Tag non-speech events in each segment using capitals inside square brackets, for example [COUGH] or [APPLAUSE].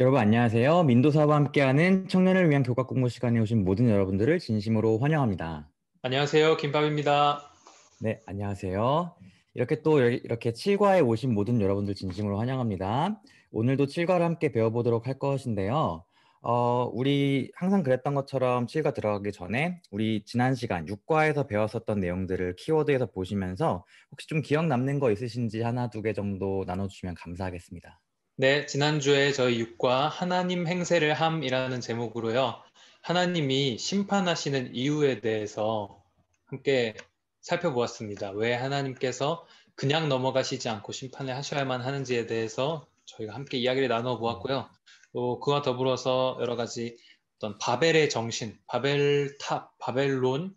여러분 안녕하세요. 민도사와 함께하는 청년을 위한 교과 공부 시간에 오신 모든 여러분들을 진심으로 환영합니다. 안녕하세요. 김밥입니다. 네, 안녕하세요. 이렇게 또 이렇게 7과에 오신 모든 여러분들 진심으로 환영합니다. 오늘도 7과를 함께 배워보도록 할 것인데요. 어, 우리 항상 그랬던 것처럼 7과 들어가기 전에 우리 지난 시간 6과에서 배웠었던 내용들을 키워드에서 보시면서 혹시 좀 기억 남는 거 있으신지 하나 두 개 정도 나눠주시면 감사하겠습니다. 네, 지난주에 저희 육과 하나님 행세를 함이라는 제목으로요. 하나님이 심판하시는 이유에 대해서 함께 살펴보았습니다. 왜 하나님께서 그냥 넘어가시지 않고 심판을 하셔야만 하는지에 대해서 저희가 함께 이야기를 나눠 보았고요. 또 그와 더불어서 여러 가지 어떤 바벨의 정신, 바벨탑, 바벨론을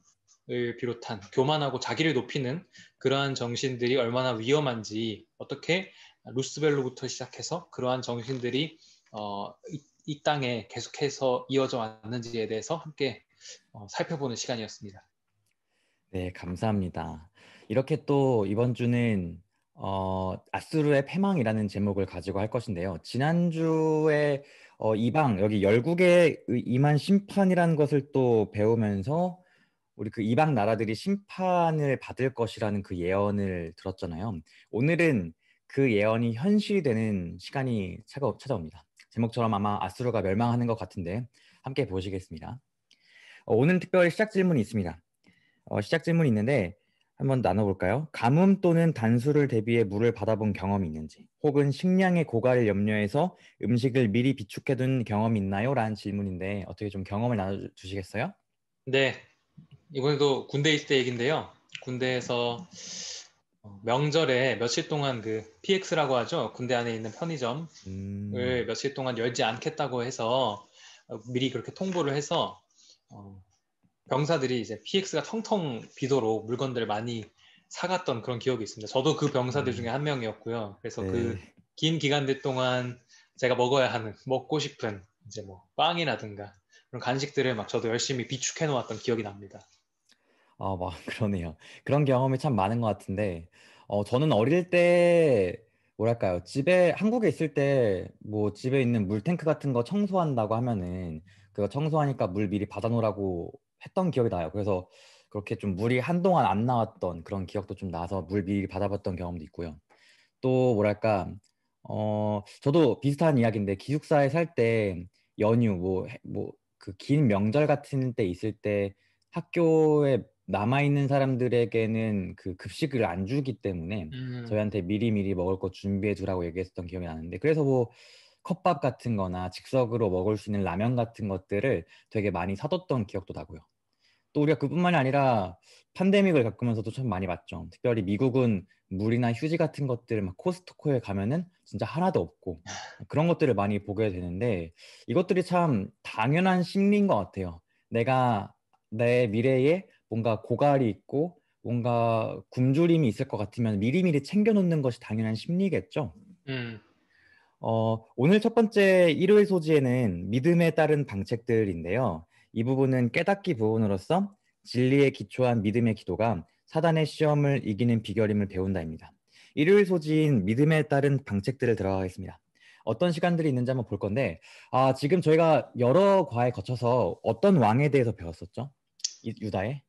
비롯한 교만하고 자기를 높이는 그러한 정신들이 얼마나 위험한지 어떻게 루스벨로부터 시작해서 그러한 정신들이 어, 이, 이, 땅에 계속해서 이어져 왔는지에 대해서 함께 어, 살펴보는 시간이었습니다. 네, 감사합니다. 이렇게 또 이번 주는 어, 아수르의 패망이라는 제목을 가지고 할 것인데요. 지난주에 어, 이방 여기 열국의 임한 심판이라는 것을 또 배우면서 우리 그 이방 나라들이 심판을 받을 것이라는 그 예언을 들었잖아요. 오늘은 그 예언이 현실되는 시간이 찾아옵니다. 제목처럼 아마 아수르가 멸망하는 것 같은데 함께 보시겠습니다. 어, 오늘 특별 히 시작 질문이 있습니다. 어, 시작 질문이 있는데 한번 나눠볼까요? 가뭄 또는 단수를 대비해 물을 받아본 경험이 있는지 혹은 식량의 고갈을 염려해서 음식을 미리 비축해둔 경험이 있나요? 라는 질문인데 어떻게 좀 경험을 나눠주시겠어요? 네, 이번에도 군대 있을 때 얘긴데요. 군대에서 명절에 며칠 동안 그 PX라고 하죠. 군대 안에 있는 편의점을 음. 며칠 동안 열지 않겠다고 해서 어, 미리 그렇게 통보를 해서 어, 병사들이 이제 PX가 텅텅 비도록 물건들 을 많이 사갔던 그런 기억이 있습니다. 저도 그 병사들 음. 중에 한 명이었고요. 그래서 네. 그긴 기간들 동안 제가 먹어야 하는 먹고 싶은 이제 뭐 빵이라든가 그런 간식들을 막 저도 열심히 비축해 놓았던 기억이 납니다. 아, 막 [LAUGHS] 그러네요. 그런 경험이 참 많은 것 같은데, 어, 저는 어릴 때, 뭐랄까요. 집에, 한국에 있을 때, 뭐, 집에 있는 물탱크 같은 거 청소한다고 하면은, 그거 청소하니까 물 미리 받아놓으라고 했던 기억이 나요. 그래서 그렇게 좀 물이 한동안 안 나왔던 그런 기억도 좀 나서 물 미리 받아봤던 경험도 있고요. 또, 뭐랄까, 어, 저도 비슷한 이야기인데, 기숙사에 살 때, 연휴, 뭐, 뭐, 그 긴 명절 같은 때 있을 때 학교에 남아있는 사람들에게는 그 급식을 안 주기 때문에 음. 저희한테 미리미리 먹을 거 준비해 두라고 얘기했었던 기억이 나는데 그래서 뭐 컵밥 같은 거나 즉석으로 먹을 수 있는 라면 같은 것들을 되게 많이 사뒀던 기억도 나고요. 또 우리가 그뿐만이 아니라 팬데믹을 겪으면서도 참 많이 봤죠. 특별히 미국은 물이나 휴지 같은 것들을 막 코스트코에 가면은 진짜 하나도 없고 그런 것들을 많이 보게 되는데 이것들이 참 당연한 심리인 것 같아요. 내가 내 미래에 뭔가 고갈이 있고 뭔가 굶주림이 있을 것 같으면 미리미리 챙겨놓는 것이 당연한 심리겠죠. 음. 어, 오늘 첫 번째 일요일 소지에는 믿음에 따른 방책들인데요. 이 부분은 깨닫기 부분으로서 진리에 기초한 믿음의 기도가 사단의 시험을 이기는 비결임을 배운다입니다. 일요일 소지인 믿음에 따른 방책들을 들어가겠습니다. 어떤 시간들이 있는지 한번 볼 건데, 아, 지금 저희가 여러 과에 거쳐서 어떤 왕에 대해서 배웠었죠? 유다의?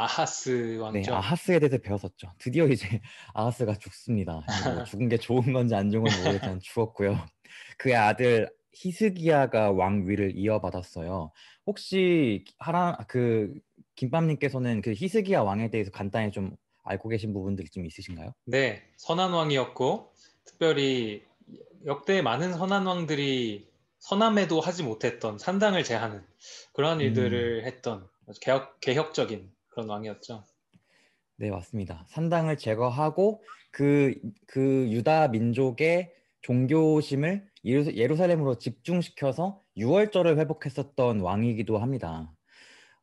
아하스 네, 왕정. 네, 아하스에 대해서 배웠었죠. 드디어 이제 [LAUGHS] 아하스가 죽습니다. 뭐 [LAUGHS] 죽은 게 좋은 건지 안 좋은 건지 모르겠지만 죽었고요. [LAUGHS] 그의 아들 히스기야가 왕위를 이어받았어요. 혹시 하라 그 김밥님께서는 그 히스기야 왕에 대해서 간단히 좀 알고 계신 부분들이 좀 있으신가요? 네, 선한 왕이었고 특별히 역대 많은 선한 왕들이 선함에도 하지 못했던 산당을 제하는 그런 일들을 음. 했던 개혁 개혁적인 그런 왕이었죠. 네 맞습니다. 산당을 제거하고 그그 그 유다 민족의 종교심을 예루살렘으로 집중시켜서 유월절을 회복했었던 왕이기도 합니다.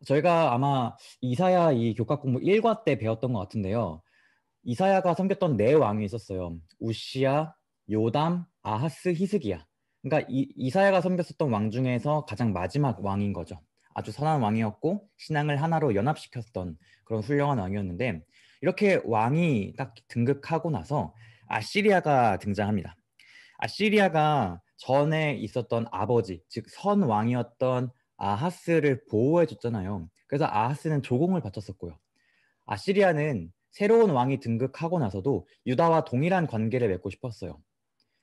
저희가 아마 이사야 이 교과 공부 1과 때 배웠던 것 같은데요. 이사야가 섬겼던 네 왕이 있었어요. 우시야, 요담, 아하스, 히스기야. 그러니까 이, 이사야가 섬겼었던 왕 중에서 가장 마지막 왕인 거죠. 아주 선한 왕이었고 신앙을 하나로 연합시켰던 그런 훌륭한 왕이었는데 이렇게 왕이 딱 등극하고 나서 아시리아가 등장합니다. 아시리아가 전에 있었던 아버지 즉 선왕이었던 아하스를 보호해 줬잖아요. 그래서 아하스는 조공을 바쳤었고요. 아시리아는 새로운 왕이 등극하고 나서도 유다와 동일한 관계를 맺고 싶었어요.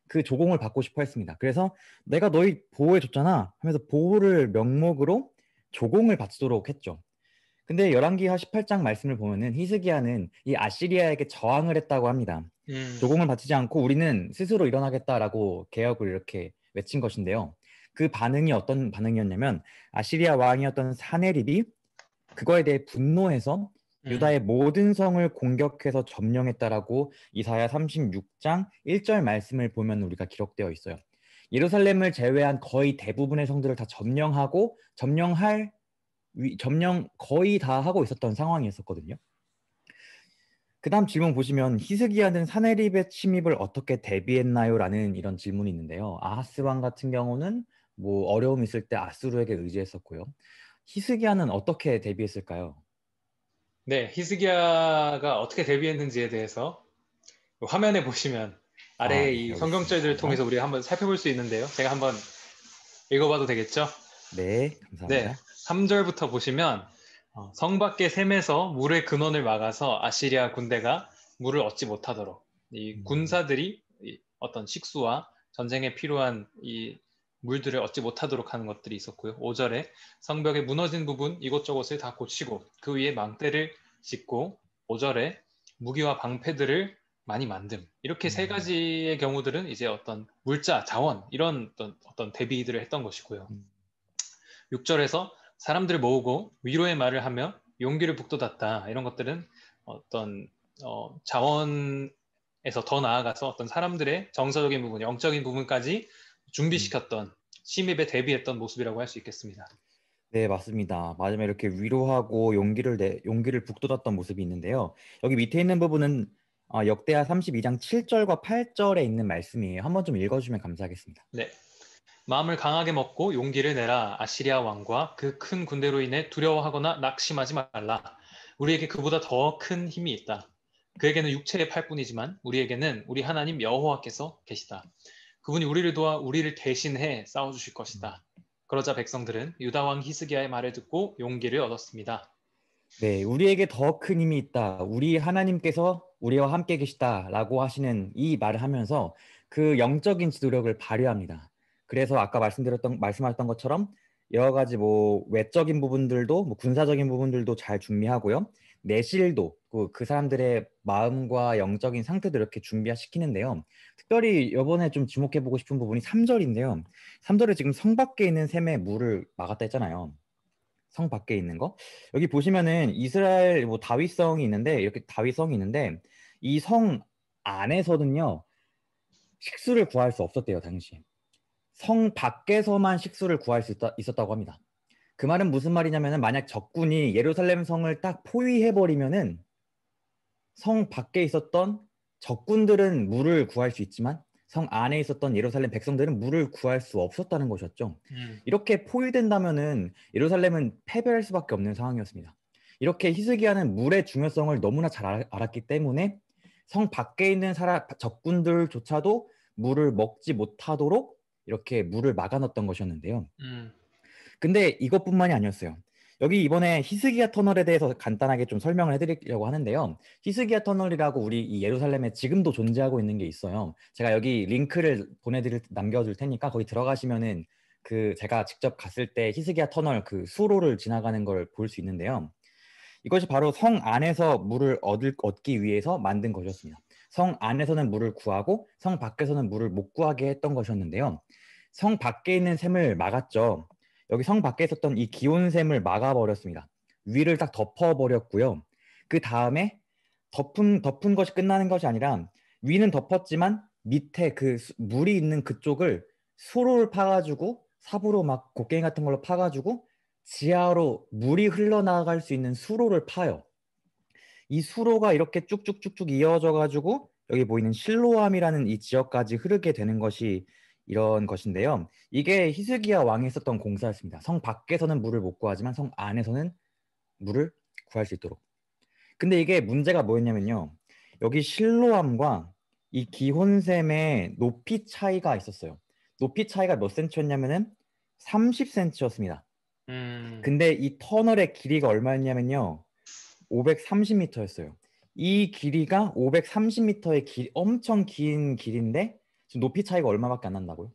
그 조공을 받고 싶어 했습니다. 그래서 내가 너희 보호해 줬잖아 하면서 보호를 명목으로 조공을 받도록 했죠. 근데 열왕기하 18장 말씀을 보면은 히스기야는 이 아시리아에게 저항을 했다고 합니다. 음. 조공을 바치지 않고 우리는 스스로 일어나겠다라고 개혁을 이렇게 외친 것인데요. 그 반응이 어떤 반응이었냐면 아시리아 왕이었던 사네립이 그거에 대해 분노해서 음. 유다의 모든 성을 공격해서 점령했다라고 이사야 36장 1절 말씀을 보면 우리가 기록되어 있어요. 예루살렘을 제외한 거의 대부분의 성들을 다 점령하고 점령할 점령 거의 다 하고 있었던 상황이었었거든요. 그다음 질문 보시면 히스기야는 사내립의 침입을 어떻게 대비했나요라는 이런 질문이 있는데요. 아하스 왕 같은 경우는 뭐 어려움 있을 때 아수르에게 의지했었고요. 히스기야는 어떻게 대비했을까요? 네, 히스기야가 어떻게 대비했는지에 대해서 화면에 보시면 아래 아, 이 성경절들을 통해서 우리가 한번 살펴볼 수 있는데요. 제가 한번 읽어봐도 되겠죠? 네, 감사합니다. 네, 3절부터 보시면 어, 성 밖에 샘에서 물의 근원을 막아서 아시리아 군대가 물을 얻지 못하도록 이 음. 군사들이 어떤 식수와 전쟁에 필요한 이 물들을 얻지 못하도록 하는 것들이 있었고요. 5절에 성벽의 무너진 부분 이곳저곳을 다 고치고 그 위에 망대를 짓고 5절에 무기와 방패들을 많이 만듦 이렇게 음. 세 가지의 경우들은 이제 어떤 물자, 자원 이런 어떤, 어떤 대비들을 했던 것이고요. 음. 6절에서 사람들을 모으고 위로의 말을 하며 용기를 북돋았다 이런 것들은 어떤 어, 자원에서 더 나아가서 어떤 사람들의 정서적인 부분, 영적인 부분까지 준비시켰던 음. 심입에 대비했던 모습이라고 할 수 있겠습니다. 네, 맞습니다. 마지막에 이렇게 위로하고 용기를 내, 용기를 북돋았던 모습이 있는데요. 여기 밑에 있는 부분은 어, 역대하 32장 7절과 8절에 있는 말씀이에요. 한번 좀 읽어주면 감사하겠습니다. 네. 마음을 강하게 먹고 용기를 내라. 아시리아 왕과 그 큰 군대로 인해 두려워하거나 낙심하지 말라. 우리에게 그보다 더 큰 힘이 있다. 그에게는 육체의 팔뿐이지만 우리에게는 우리 하나님 여호와께서 계시다. 그분이 우리를 도와 우리를 대신해 싸워 주실 것이다. 그러자 백성들은 유다 왕 히스기야의 말을 듣고 용기를 얻었습니다. 네, 우리에게 더 큰 힘이 있다. 우리 하나님께서 우리와 함께 계시다라고 하시는 이 말을 하면서 그 영적인 지도력을 발휘합니다. 그래서 아까 말씀드렸던 말씀하셨던 것처럼 여러 가지 뭐 외적인 부분들도 뭐 군사적인 부분들도 잘 준비하고요. 내실도 그, 그 사람들의 마음과 영적인 상태도 이렇게 준비시키는데요. 특별히 이번에 좀 주목해 보고 싶은 부분이 3절인데요. 3절에 지금 성 밖에 있는 샘의 물을 막았다 했잖아요. 성 밖에 있는 거. 여기 보시면은 이스라엘 뭐 다윗성이 있는데 이렇게 다윗성이 있는데 이 성 안에서는요 식수를 구할 수 없었대요 당시. 성 밖에서만 식수를 구할 수 있다, 있었다고 합니다. 그 말은 무슨 말이냐면은 만약 적군이 예루살렘 성을 딱 포위해 버리면은 성 밖에 있었던 적군들은 물을 구할 수 있지만 성 안에 있었던 예루살렘 백성들은 물을 구할 수 없었다는 것이었죠. 음. 이렇게 포위된다면은 예루살렘은 패배할 수밖에 없는 상황이었습니다. 이렇게 히스기야는 물의 중요성을 너무나 잘 알았기 때문에 성 밖에 있는 사람 적군들조차도 물을 먹지 못하도록 이렇게 물을 막아놨던 것이었는데요. 음. 근데 이것뿐만이 아니었어요. 여기 이번에 히스기야 터널에 대해서 간단하게 좀 설명을 해드리려고 하는데요. 히스기야 터널이라고 우리 이 예루살렘에 지금도 존재하고 있는 게 있어요. 제가 여기 링크를 보내드릴 남겨줄 테니까 거기 들어가시면은 그 제가 직접 갔을 때 히스기야 터널 그 수로를 지나가는 걸 볼 수 있는데요. 이것이 바로 성 안에서 물을 얻을, 얻기 위해서 만든 것이었습니다. 성 안에서는 물을 구하고 성 밖에서는 물을 못 구하게 했던 것이었는데요. 성 밖에 있는 샘을 막았죠. 여기 성 밖에 있었던 이 기온샘을 막아버렸습니다. 위를 딱 덮어버렸고요. 그 다음에 덮은, 덮은 것이 끝나는 것이 아니라 위는 덮었지만 밑에 그 물이 있는 그쪽을 수로를 파가지고 삽으로 막 곡괭이 같은 걸로 파가지고 지하로 물이 흘러나갈 수 있는 수로를 파요. 이 수로가 이렇게 쭉쭉쭉쭉 이어져 가지고 여기 보이는 실로암이라는 이 지역까지 흐르게 되는 것이 이런 것인데요. 이게 히스기야 왕이 했었던 공사였습니다. 성 밖에서는 물을 못 구하지만 성 안에서는 물을 구할 수 있도록. 근데 이게 문제가 뭐였냐면요. 여기 실로암과이 기혼샘의 높이 차이가 있었어요. 높이 차이가 몇 센치였냐면은 30cm였습니다. 음... 근데 이 터널의 길이가 얼마였냐면요. 530m였어요. 이 길이가 530m의 길, 엄청 긴 길인데 지금 높이 차이가 얼마밖에 안 난다고요?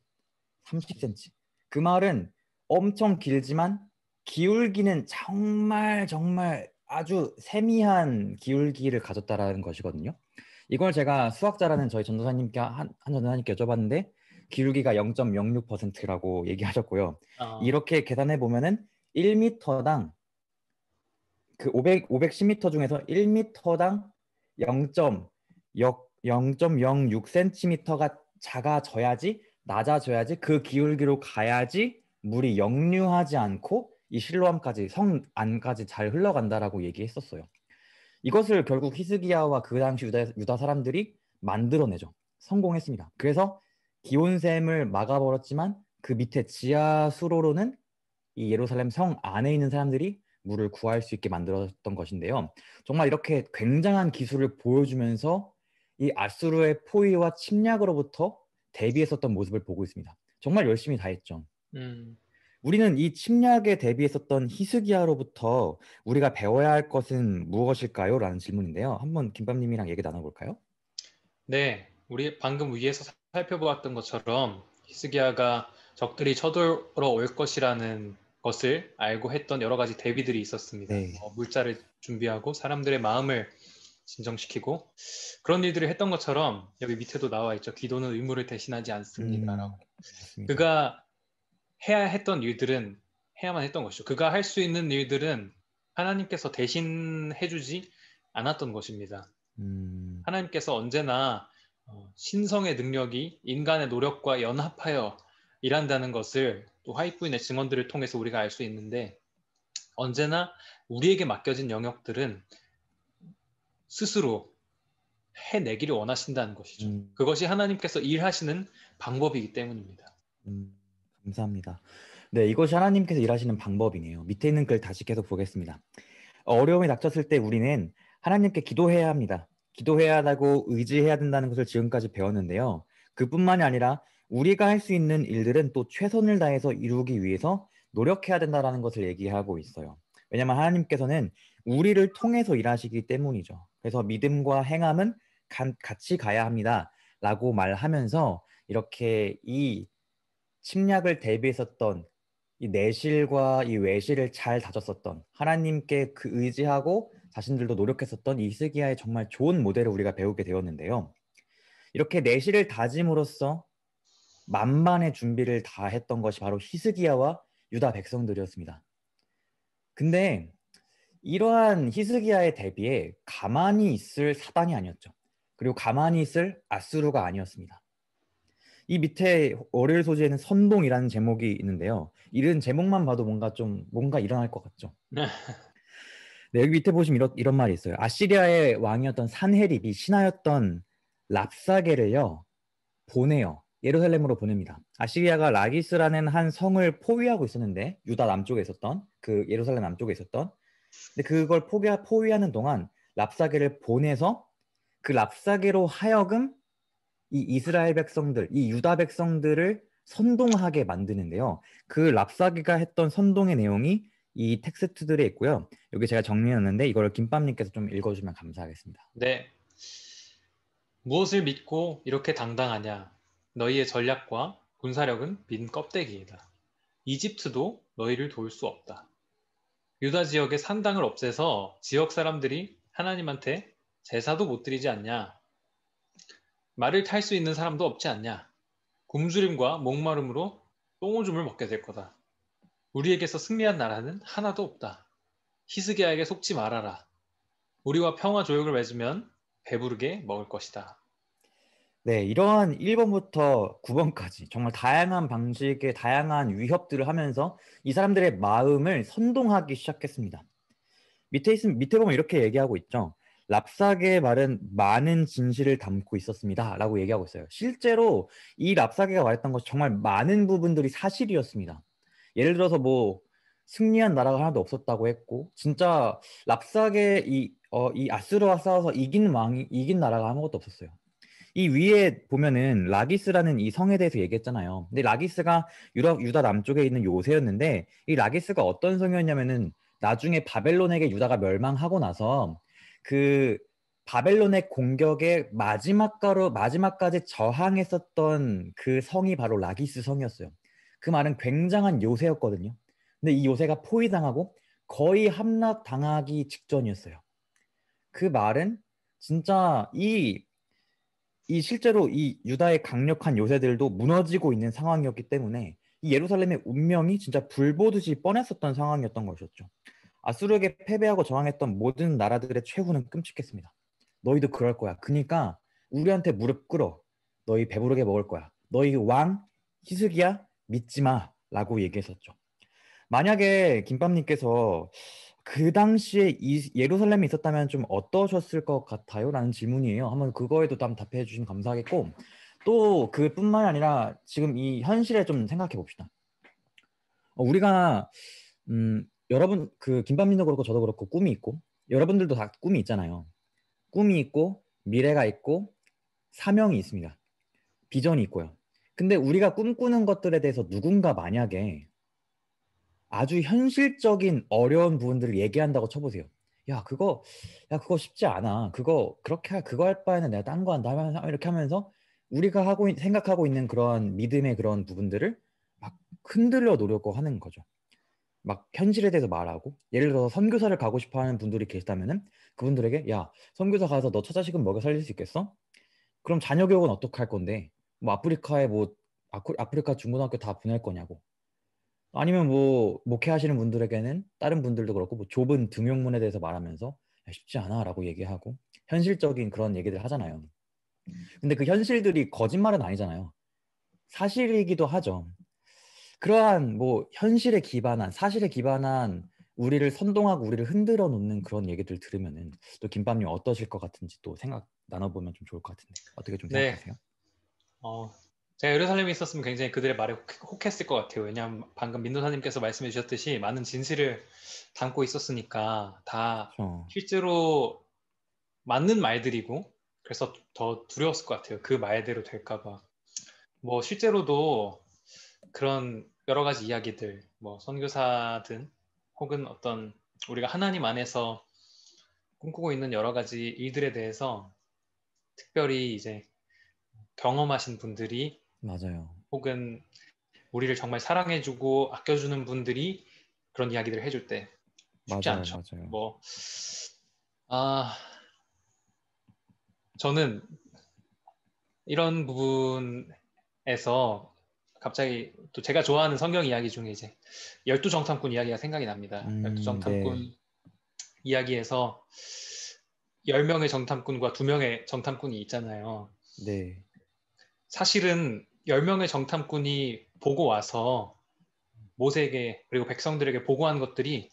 30cm. 그 말은 엄청 길지만 기울기는 정말 정말 아주 세미한 기울기를 가졌다라는 것이거든요. 이걸 제가 수학자라는 저희 전도사님께 한, 한 전도사님께 여쭤봤는데 기울기가 0.06%라고 얘기하셨고요. 어. 이렇게 계산해 보면은 1m당 그 500, 510m 중에서 1m당 0. 0.06cm가 작아져야지 낮아져야지 그 기울기로 가야지 물이 역류하지 않고 이 실로암까지 성 안까지 잘 흘러간다라고 얘기했었어요. 이것을 결국 히스기야와 그 당시 유다, 유다 사람들이 만들어내죠. 성공했습니다. 그래서 기온샘을 막아버렸지만 그 밑에 지하 수로로는 이 예루살렘 성 안에 있는 사람들이 물을 구할 수 있게 만들었던 것인데요. 정말 이렇게 굉장한 기술을 보여주면서 이 아수르의 포위와 침략으로부터 대비했었던 모습을 보고 있습니다. 정말 열심히 다했죠. 음. 우리는 이 침략에 대비했었던 히스기야로부터 우리가 배워야 할 것은 무엇일까요? 라는 질문인데요. 한번 김밥님이랑 얘기 나눠볼까요? 네, 우리 방금 위에서 살펴보았던 것처럼 히스기야가 적들이 쳐들어 올 것이라는 것을 알고 했던 여러 가지 대비들이 있었습니다. 네. 어, 물자를 준비하고 사람들의 마음을 진정시키고 그런 일들을 했던 것처럼 여기 밑에도 나와 있죠. 기도는 의무를 대신하지 않습니다라고. 음, 그가 해야 했던 일들은 해야만 했던 것이죠. 그가 할 수 있는 일들은 하나님께서 대신 해주지 않았던 것입니다. 음. 하나님께서 언제나 어, 신성의 능력이 인간의 노력과 연합하여 일한다는 것을 또 화이프인의 증언들을 통해서 우리가 알 수 있는데 언제나 우리에게 맡겨진 영역들은 스스로 해내기를 원하신다는 것이죠. 음. 그것이 하나님께서 일하시는 방법이기 때문입니다. 음, 감사합니다. 네, 이것이 하나님께서 일하시는 방법이네요. 밑에 있는 글 다시 계속 보겠습니다. 어려움이 닥쳤을 때 우리는 하나님께 기도해야 합니다. 기도해야 하고 의지해야 된다는 것을 지금까지 배웠는데요. 그뿐만이 아니라 우리가 할 수 있는 일들은 또 최선을 다해서 이루기 위해서 노력해야 된다는 것을 얘기하고 있어요. 왜냐하면 하나님께서는 우리를 통해서 일하시기 때문이죠. 그래서 믿음과 행함은 같이 가야 합니다. 라고 말하면서 이렇게 이 침략을 대비했었던 이 내실과 이 외실을 잘 다졌었던 하나님께 그 의지하고 자신들도 노력했었던 이스기야의 정말 좋은 모델을 우리가 배우게 되었는데요. 이렇게 내실을 다짐으로써 만반의 준비를 다 했던 것이 바로 히스기야와 유다 백성들이었습니다. 근데 이러한 히스기야의대비에 가만히 있을 사단이 아니었죠. 그리고 가만히 있을 아수르가 아니었습니다. 이 밑에 월요일 소재에는 선동이라는 제목이 있는데요. 이런 제목만 봐도 뭔가 좀 뭔가 일어날 것 같죠. 네, 네 여기 밑에 보시면 이런, 이런 말이 있어요. 아시리아의 왕이었던 산헤립이 신하였던 랍사게를요 보내요. 예루살렘으로 보냅니다. 아시리아가 라기스라는 한 성을 포위하고 있었는데 유다 남쪽에 있었던 그 예루살렘 남쪽에 있었던 근데 그걸 포기, 하 포위하는 동안 랍사게를 보내서 그 랍사게로 하여금 이 이스라엘 백성들, 이 유다 백성들을 선동하게 만드는데요. 그 랍사게가 했던 선동의 내용이 이 텍스트들에 있고요. 여기 제가 정리해놨는데 이걸 김밥님께서 좀 읽어주면 시 감사하겠습니다. 네. 무엇을 믿고 이렇게 당당하냐? 너희의 전략과 군사력은 빈 껍데기이다. 이집트도 너희를 도울 수 없다. 유다 지역의 산당을 없애서 지역 사람들이 하나님한테 제사도 못 드리지 않냐. 말을 탈 수 있는 사람도 없지 않냐. 굶주림과 목마름으로 똥오줌을 먹게 될 거다. 우리에게서 승리한 나라는 하나도 없다. 히스기야에게 속지 말아라. 우리와 평화 조약을 맺으면 배부르게 먹을 것이다. 네, 이러한 1번부터 9번까지 정말 다양한 방식의 다양한 위협들을 하면서 이 사람들의 마음을 선동하기 시작했습니다. 밑에 있음 밑에 보면 이렇게 얘기하고 있죠. 랍사게의 말은 많은 진실을 담고 있었습니다라고 얘기하고 있어요. 실제로 이 랍사게가 말했던 것 정말 많은 부분들이 사실이었습니다. 예를 들어서 뭐 승리한 나라가 하나도 없었다고 했고 진짜 랍사게 이, 어, 이 아수르와 싸워서 이긴 왕이 이긴 나라가 아무것도 없었어요. 이 위에 보면은 라기스라는 이 성에 대해서 얘기했잖아요. 근데 라기스가 유럽 유다 남쪽에 있는 요새였는데 이 라기스가 어떤 성이었냐면은 나중에 바벨론에게 유다가 멸망하고 나서 그 바벨론의 공격에 마지막가로 마지막까지 저항했었던 그 성이 바로 라기스 성이었어요. 그 말은 굉장한 요새였거든요. 근데 이 요새가 포위당하고 거의 함락당하기 직전이었어요. 그 말은 진짜 이이 실제로 이 유다의 강력한 요새들도 무너지고 있는 상황이었기 때문에 이 예루살렘의 운명이 진짜 불보듯이 뻔했었던 상황이었던 것이었죠. 아수르에게 패배하고 저항했던 모든 나라들의 최후는 끔찍했습니다. 너희도 그럴 거야. 그러니까 우리한테 무릎 꿇어. 너희 배부르게 먹을 거야. 너희 왕 히스기야 믿지 마라고 얘기했었죠. 만약에 김밥님께서 그 당시에 이 예루살렘에 있었다면 좀 어떠셨을 것 같아요? 라는 질문이에요. 한번 그거에도 답해 주시 감사하겠고 또 그뿐만 아니라 지금 이 현실에 좀 생각해 봅시다. 어, 우리가 음, 여러분 그 김반민도 그렇고 저도 그렇고 꿈이 있고 여러분들도 다 꿈이 있잖아요. 꿈이 있고 미래가 있고 사명이 있습니다. 비전이 있고요. 근데 우리가 꿈꾸는 것들에 대해서 누군가 만약에 아주 현실적인 어려운 부분들을 얘기한다고 쳐보세요. 야 그거 야 그거 쉽지 않아. 그거 그렇게 하- 그거 할 바에는 내가 딴 거 한다 하면서 이렇게 하면서 우리가 하고 생각하고 있는 그런 믿음의 그런 부분들을 막 흔들려 놓으려고 하는 거죠. 막 현실에 대해서 말하고 예를 들어서 선교사를 가고 싶어 하는 분들이 계시다면은 그분들에게 야 선교사 가서 너 처자식은 먹여 살릴 수 있겠어? 그럼 자녀 교육은 어떻게 할 건데? 뭐 아프리카에 뭐 아프리카 중고등학교 다 보낼 거냐고 아니면 뭐 목회하시는 분들에게는 다른 분들도 그렇고 뭐 좁은 등용문에 대해서 말하면서 야, 쉽지 않아라고 얘기하고 현실적인 그런 얘기들 하잖아요. 음. 근데 그 현실들이 거짓말은 아니잖아요. 사실이기도 하죠. 그러한 뭐 현실에 기반한 사실에 기반한 우리를 선동하고 우리를 흔들어 놓는 그런 얘기들 들으면은 또 김밥님 어떠실 것 같은지 또 생각 나눠보면 좀 좋을 것 같은데 어떻게 좀 네. 생각하세요? 어 제가 예루살렘에 있었으면 굉장히 그들의 말에 혹, 했을것 같아요. 왜냐하면 방금 민도사님께서 말씀해 주셨듯이 많은 진실을 담고 있었으니까 다 어. 실제로 맞는 말들이고 그래서 더 두려웠을 것 같아요. 그 말대로 될까봐. 뭐 실제로도 그런 여러 가지 이야기들, 뭐 선교사든 혹은 어떤 우리가 하나님 안에서 꿈꾸고 있는 여러 가지 일들에 대해서 특별히 이제 경험하신 분들이 맞아요. 혹은 우리를 정말 사랑해주고 아껴주는 분들이 그런 이야기들을 해줄 때 쉽지 맞아요, 않죠. 맞아요. 뭐, 아, 저는 이런 부분에서 갑자기 또 제가 좋아하는 성경 이야기 중에 이제 열두 정탐꾼 이야기가 생각이 납니다. 음, 열두 네. 정탐꾼 네. 이야기에서 열 명의 정탐꾼과 두 명의 정탐꾼이 있잖아요. 네. 사실은 10명의 정탐꾼이 보고 와서 모세에게 그리고 백성들에게 보고한 것들이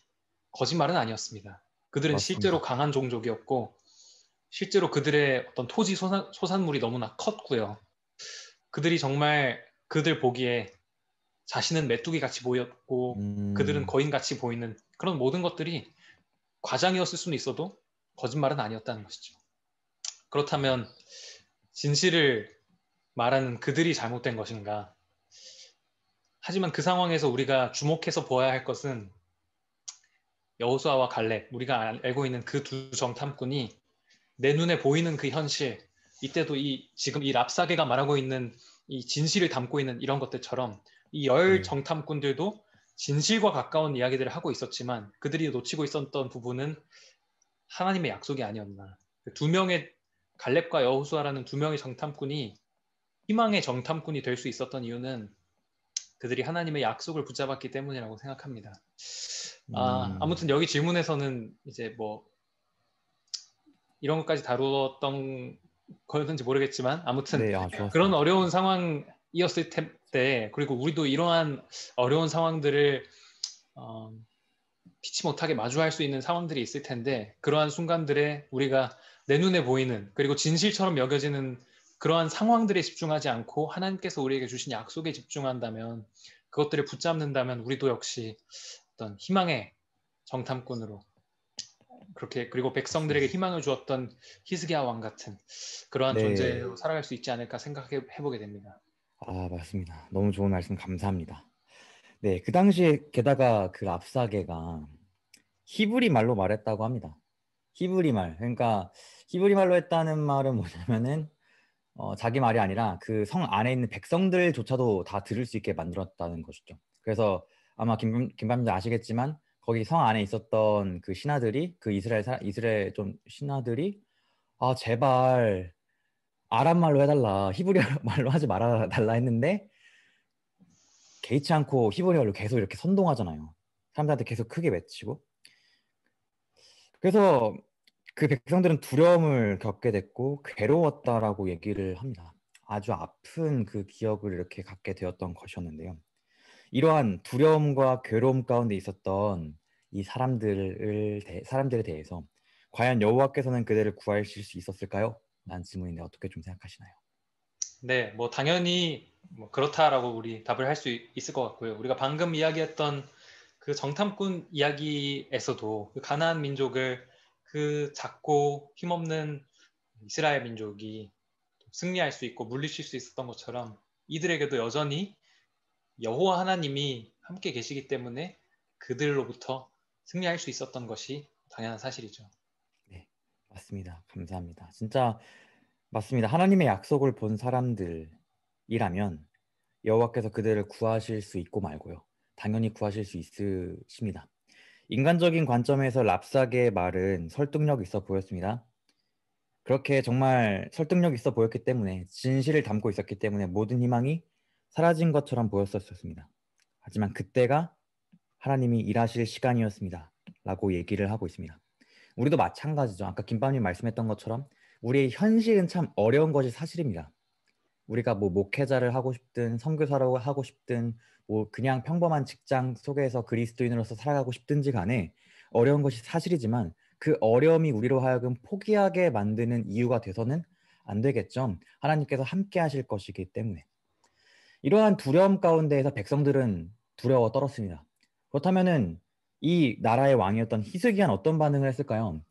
거짓말은 아니었습니다. 그들은 맞습니다. 실제로 강한 종족이었고 실제로 그들의 어떤 토지 소산, 소산물이 너무나 컸고요. 그들이 정말 그들 보기에 자신은 메뚜기 같이 보였고 음... 그들은 거인 같이 보이는 그런 모든 것들이 과장이었을 수는 있어도 거짓말은 아니었다는 것이죠. 그렇다면 진실을 말하는 그들이 잘못된 것인가? 하지만 그 상황에서 우리가 주목해서 보아야 할 것은 여호수아와 갈렙 우리가 알고 있는 그 두 정탐꾼이 내 눈에 보이는 그 현실 이때도 이 지금 이랍사계가 말하고 있는 이 진실을 담고 있는 이런 것들처럼 이열 음. 정탐꾼들도 진실과 가까운 이야기들을 하고 있었지만 그들이 놓치고 있었던 부분은 하나님의 약속이 아니었나 그 두 명의 갈렙과 여호수아라는 두 명의 정탐꾼이 희망의 정탐꾼이 될 수 있었던 이유는 그들이 하나님의 약속을 붙잡았기 때문이라고 생각합니다. 아, 음. 아무튼 여기 질문에서는 이제 뭐 이런 것까지 다루었던 거였는지 모르겠지만 아무튼 네, 아, 그런 어려운 상황이었을 때 그리고 우리도 이러한 어려운 상황들을 어, 피치 못하게 마주할 수 있는 상황들이 있을 텐데 그러한 순간들에 우리가 내 눈에 보이는 그리고 진실처럼 여겨지는 그러한 상황들에 집중하지 않고 하나님께서 우리에게 주신 약속에 집중한다면 그것들을 붙잡는다면 우리도 역시 어떤 희망의 정탐꾼으로 그렇게 그리고 백성들에게 희망을 주었던 히스기야 왕 같은 그러한 네. 존재로 살아갈 수 있지 않을까 생각해 보게 됩니다. 아 맞습니다. 너무 좋은 말씀 감사합니다. 네, 그 당시에 게다가 그랍사계가 히브리 말로 말했다고 합니다. 히브리 말. 그러니까 히브리 말로 했다는 말은 뭐냐면은 어, 자기 말이 아니라 그 성 안에 있는 백성들조차도 다 들을 수 있게 만들었다는 것이죠. 그래서 아마 김, 김밥님도 아시겠지만 거기 성 안에 있었던 그 신하들이 그 이스라엘 사, 이스라엘 좀 신하들이 아 제발 아랍 말로 해달라 히브리어 [LAUGHS] 말로 하지 말아 달라 했는데 개의치 않고 히브리어로 계속 이렇게 선동하잖아요. 사람들한테 계속 크게 외치고 그래서 그 백성들은 두려움을 겪게 됐고 괴로웠다라고 얘기를 합니다. 아주 아픈 그 기억을 이렇게 갖게 되었던 것이었는데요. 이러한 두려움과 괴로움 가운데 있었던 이 사람들을 사람들에 대해서 과연 여호와께서는 그들을 구하실 수 있었을까요? 난 질문인데 어떻게 좀 생각하시나요? 네, 뭐 당연히 뭐 그렇다라고 우리 답을 할 수 있을 것 같고요. 우리가 방금 이야기했던 그 정탐꾼 이야기에서도 그 가나안 민족을 그 작고 힘없는 이스라엘 민족이 승리할 수 있고 물리칠 수 있었던 것처럼 이들에게도 여전히 여호와 하나님이 함께 계시기 때문에 그들로부터 승리할 수 있었던 것이 당연한 사실이죠. 네, 맞습니다. 감사합니다. 진짜 맞습니다. 하나님의 약속을 본 사람들이라면 여호와께서 그들을 구하실 수 있고 말고요. 당연히 구하실 수 있으십니다. 인간적인 관점에서 랍사게의 말은 설득력 있어 보였습니다. 그렇게 정말 설득력 있어 보였기 때문에 진실을 담고 있었기 때문에 모든 희망이 사라진 것처럼 보였었습니다. 하지만 그때가 하나님이 일하실 시간이었습니다. 라고 얘기를 하고 있습니다. 우리도 마찬가지죠. 아까 김밥님 말씀했던 것처럼 우리의 현실은 참 어려운 것이 사실입니다. 우리가 뭐 목회자를 하고 싶든 선교사라고 하고 싶든 뭐 그냥 평범한 직장 속에서 그리스도인으로서 살아가고 싶든지 간에 어려운 것이 사실이지만 그 어려움이 우리로 하여금 포기하게 만드는 이유가 돼서는 안 되겠죠. 하나님께서 함께 하실 것이기 때문에. 이러한 두려움 가운데에서 백성들은 두려워 떨었습니다. 그렇다면은 이 나라의 왕이었던 히스기한 어떤 반응을 했을까요?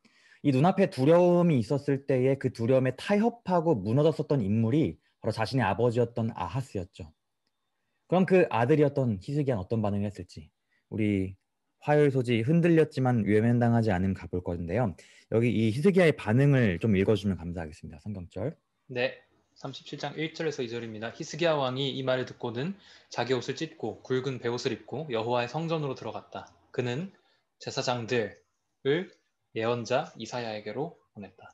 이 눈앞에 두려움이 있었을 때에 그 두려움에 타협하고 무너졌었던 인물이 바로 자신의 아버지였던 아하스였죠. 그럼 그 아들이었던 희숙이한 어떤 반응을 했을지 우리 화요일 소지 흔들렸지만 외면당하지 않음 가볼 건데요. 여기 이희숙이야의 반응을 좀 읽어주면 감사하겠습니다. 성경절. 네. 37장 1절에서 2절입니다. 히스기야 왕이 이 말을 듣고는 자기 옷을 찢고 굵은 베옷을 입고 여호와의 성전으로 들어갔다. 그는 제사장들을 예언자 이사야에게로 보냈다.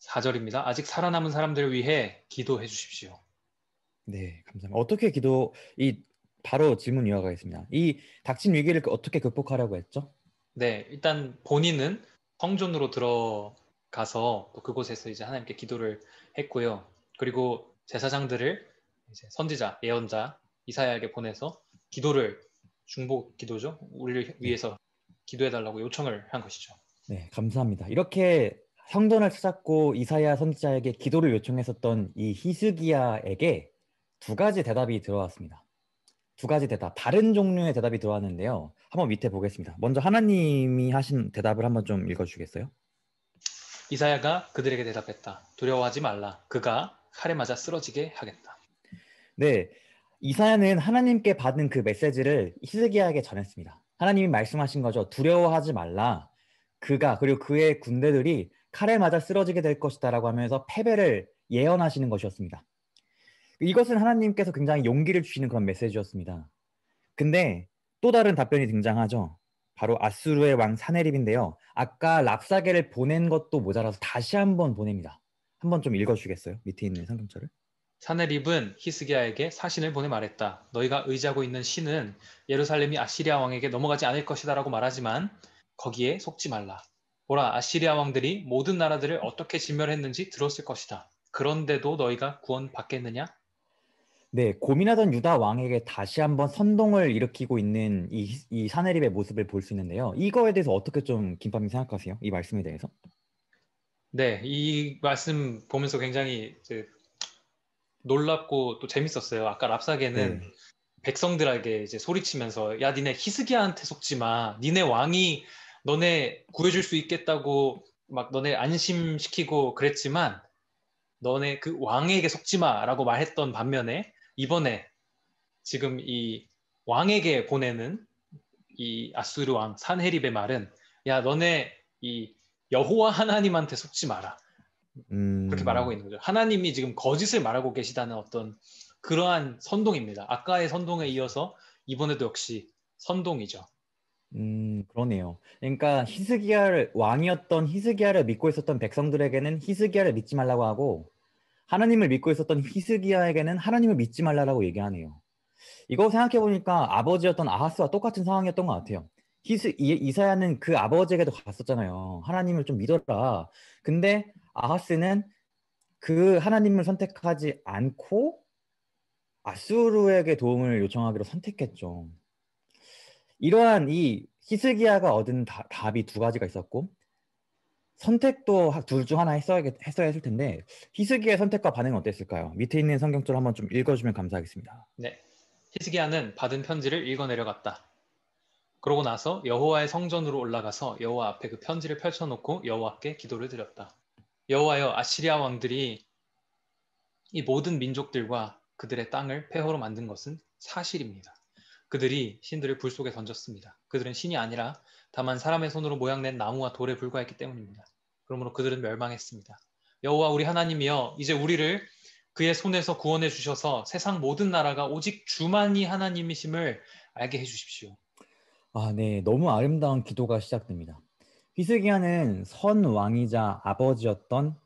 4절입니다. 아직 살아남은 사람들을 위해 기도해 주십시오. 네, 감사합니다. 어떻게 기도 이 바로 질문 이어가겠습니다. 이 닥친 위기를 어떻게 극복하려고 했죠? 네, 일단 본인은 성전으로 들어가서 또 그곳에서 이제 하나님께 기도를 했고요. 그리고 제사장들을 이제 선지자, 예언자 이사야에게 보내서 기도를 중복 기도죠. 우리를 네. 위해서 기도해 달라고 요청을 한 것이죠. 네, 감사합니다. 이렇게 성전을 찾았고 이사야 선지자에게 기도를 요청했었던 이 히스기야에게 두 가지 대답이 들어왔습니다. 두 가지 대답, 다른 종류의 대답이 들어왔는데요. 한번 밑에 보겠습니다. 먼저 하나님이 하신 대답을 한번 좀 읽어주겠어요? 이사야가 그들에게 대답했다. 두려워하지 말라. 그가 칼에 맞아 쓰러지게 하겠다. 네, 이사야는 하나님께 받은 그 메시지를 히스기야에게 전했습니다. 하나님이 말씀하신 거죠. 두려워하지 말라. 그가 그리고 그의 군대들이 칼에 맞아 쓰러지게 될 것이다라고 하면서 패배를 예언하시는 것이었습니다. 이것은 하나님께서 굉장히 용기를 주시는 그런 메시지였습니다. 근데 또 다른 답변이 등장하죠. 바로 아수르의 왕 사네립인데요. 아까 랍사게를 보낸 것도 모자라서 다시 한번 보냅니다. 한번 좀 읽어주겠어요? 밑에 있는 상금처을 사네립은 히스기야에게 사신을 보내 말했다. 너희가 의지하고 있는 신은 예루살렘이 아시리아 왕에게 넘어가지 않을 것이다라고 말하지만 거기에 속지 말라. 보라 아시리아 왕들이 모든 나라들을 어떻게 진멸했는지 들었을 것이다. 그런데도 너희가 구원받겠느냐? 네, 고민하던 유다 왕에게 다시 한번 선동을 일으키고 있는 이, 이 사내립의 모습을 볼 수 있는데요. 이거에 대해서 어떻게 좀 김밥이 생각하세요? 이 말씀에 대해서? 네, 이 말씀 보면서 굉장히 이제 놀랍고 또 재밌었어요. 아까 랍사계는 네. 백성들에게 이제 소리치면서 야 니네 히스기야한테 속지 마. 니네 왕이 너네 구해줄 수 있겠다고 막 너네 안심시키고 그랬지만 너네 그 왕에게 속지 마라고 말했던 반면에 이번에 지금 이 왕에게 보내는 이 아수르 왕 산헤립의 말은 야 너네 이 여호와 하나님한테 속지 마라 음... 그렇게 말하고 있는 거죠. 하나님이 지금 거짓을 말하고 계시다는 어떤 그러한 선동입니다. 아까의 선동에 이어서 이번에도 역시 선동이죠. 음 그러네요. 그러니까 히스기야를 왕이었던 히스기야를 믿고 있었던 백성들에게는 히스기야를 믿지 말라고 하고 하나님을 믿고 있었던 히스기야에게는 하나님을 믿지 말라라고 얘기하네요. 이거 생각해 보니까 아버지였던 아하스와 똑같은 상황이었던 것 같아요. 히스 이, 사야는그 아버지에게도 갔었잖아요. 하나님을 좀 믿어라. 근데 아하스는 그 하나님을 선택하지 않고 아수르에게 도움을 요청하기로 선택했죠. 이러한 이 히스기야가 얻은 다, 답이 두 가지가 있었고 선택도 둘 중 하나 했어야 했어야 했을 텐데 히스기의 선택과 반응은 어땠을까요? 밑에 있는 성경절 한번 좀 읽어주면 감사하겠습니다. 네, 히스기야는 받은 편지를 읽어 내려갔다. 그러고 나서 여호와의 성전으로 올라가서 여호와 앞에 그 편지를 펼쳐놓고 여호와께 기도를 드렸다. 여호와여 아시리아 왕들이 이 모든 민족들과 그들의 땅을 폐허로 만든 것은 사실입니다. 그들이 신들을 불 속에 던졌습니다. 그들은 신이 아니라 다만 사람의 손으로 모양낸 나무와 돌에 불과했기 때문입니다. 그러므로 그들은 멸망했습니다. 여호와 우리 하나님이여 이제 우리를 그의 손에서 구원해 주셔서 세상 모든 나라가 오직 주만이 하나님이심을 알게 해 주십시오. 아, 네. 너무 아름다운 기도가 시작됩니다. 히스기야는 선 왕이자 아버지였던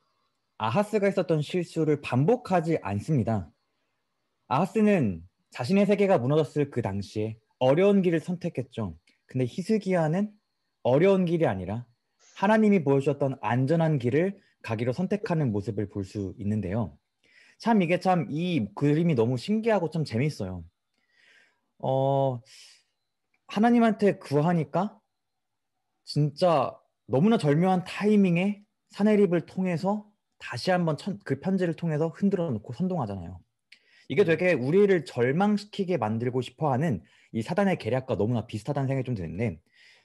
아하스가 있었던 실수를 반복하지 않습니다. 아하스는 자신의 세계가 무너졌을 그 당시에 어려운 길을 선택했죠. 근데 히스기야는 어려운 길이 아니라 하나님이 보여주셨던 안전한 길을 가기로 선택하는 모습을 볼 수 있는데요. 참 이게 참 이 그림이 너무 신기하고 참 재밌어요. 어, 하나님한테 구하니까 진짜 너무나 절묘한 타이밍에 사내립을 통해서 다시 한번 천, 그 편지를 통해서 흔들어 놓고 선동하잖아요. 이게 되게 우리를 절망시키게 만들고 싶어 하는 이 사단의 계략과 너무나 비슷하다는 생각이 좀 드는데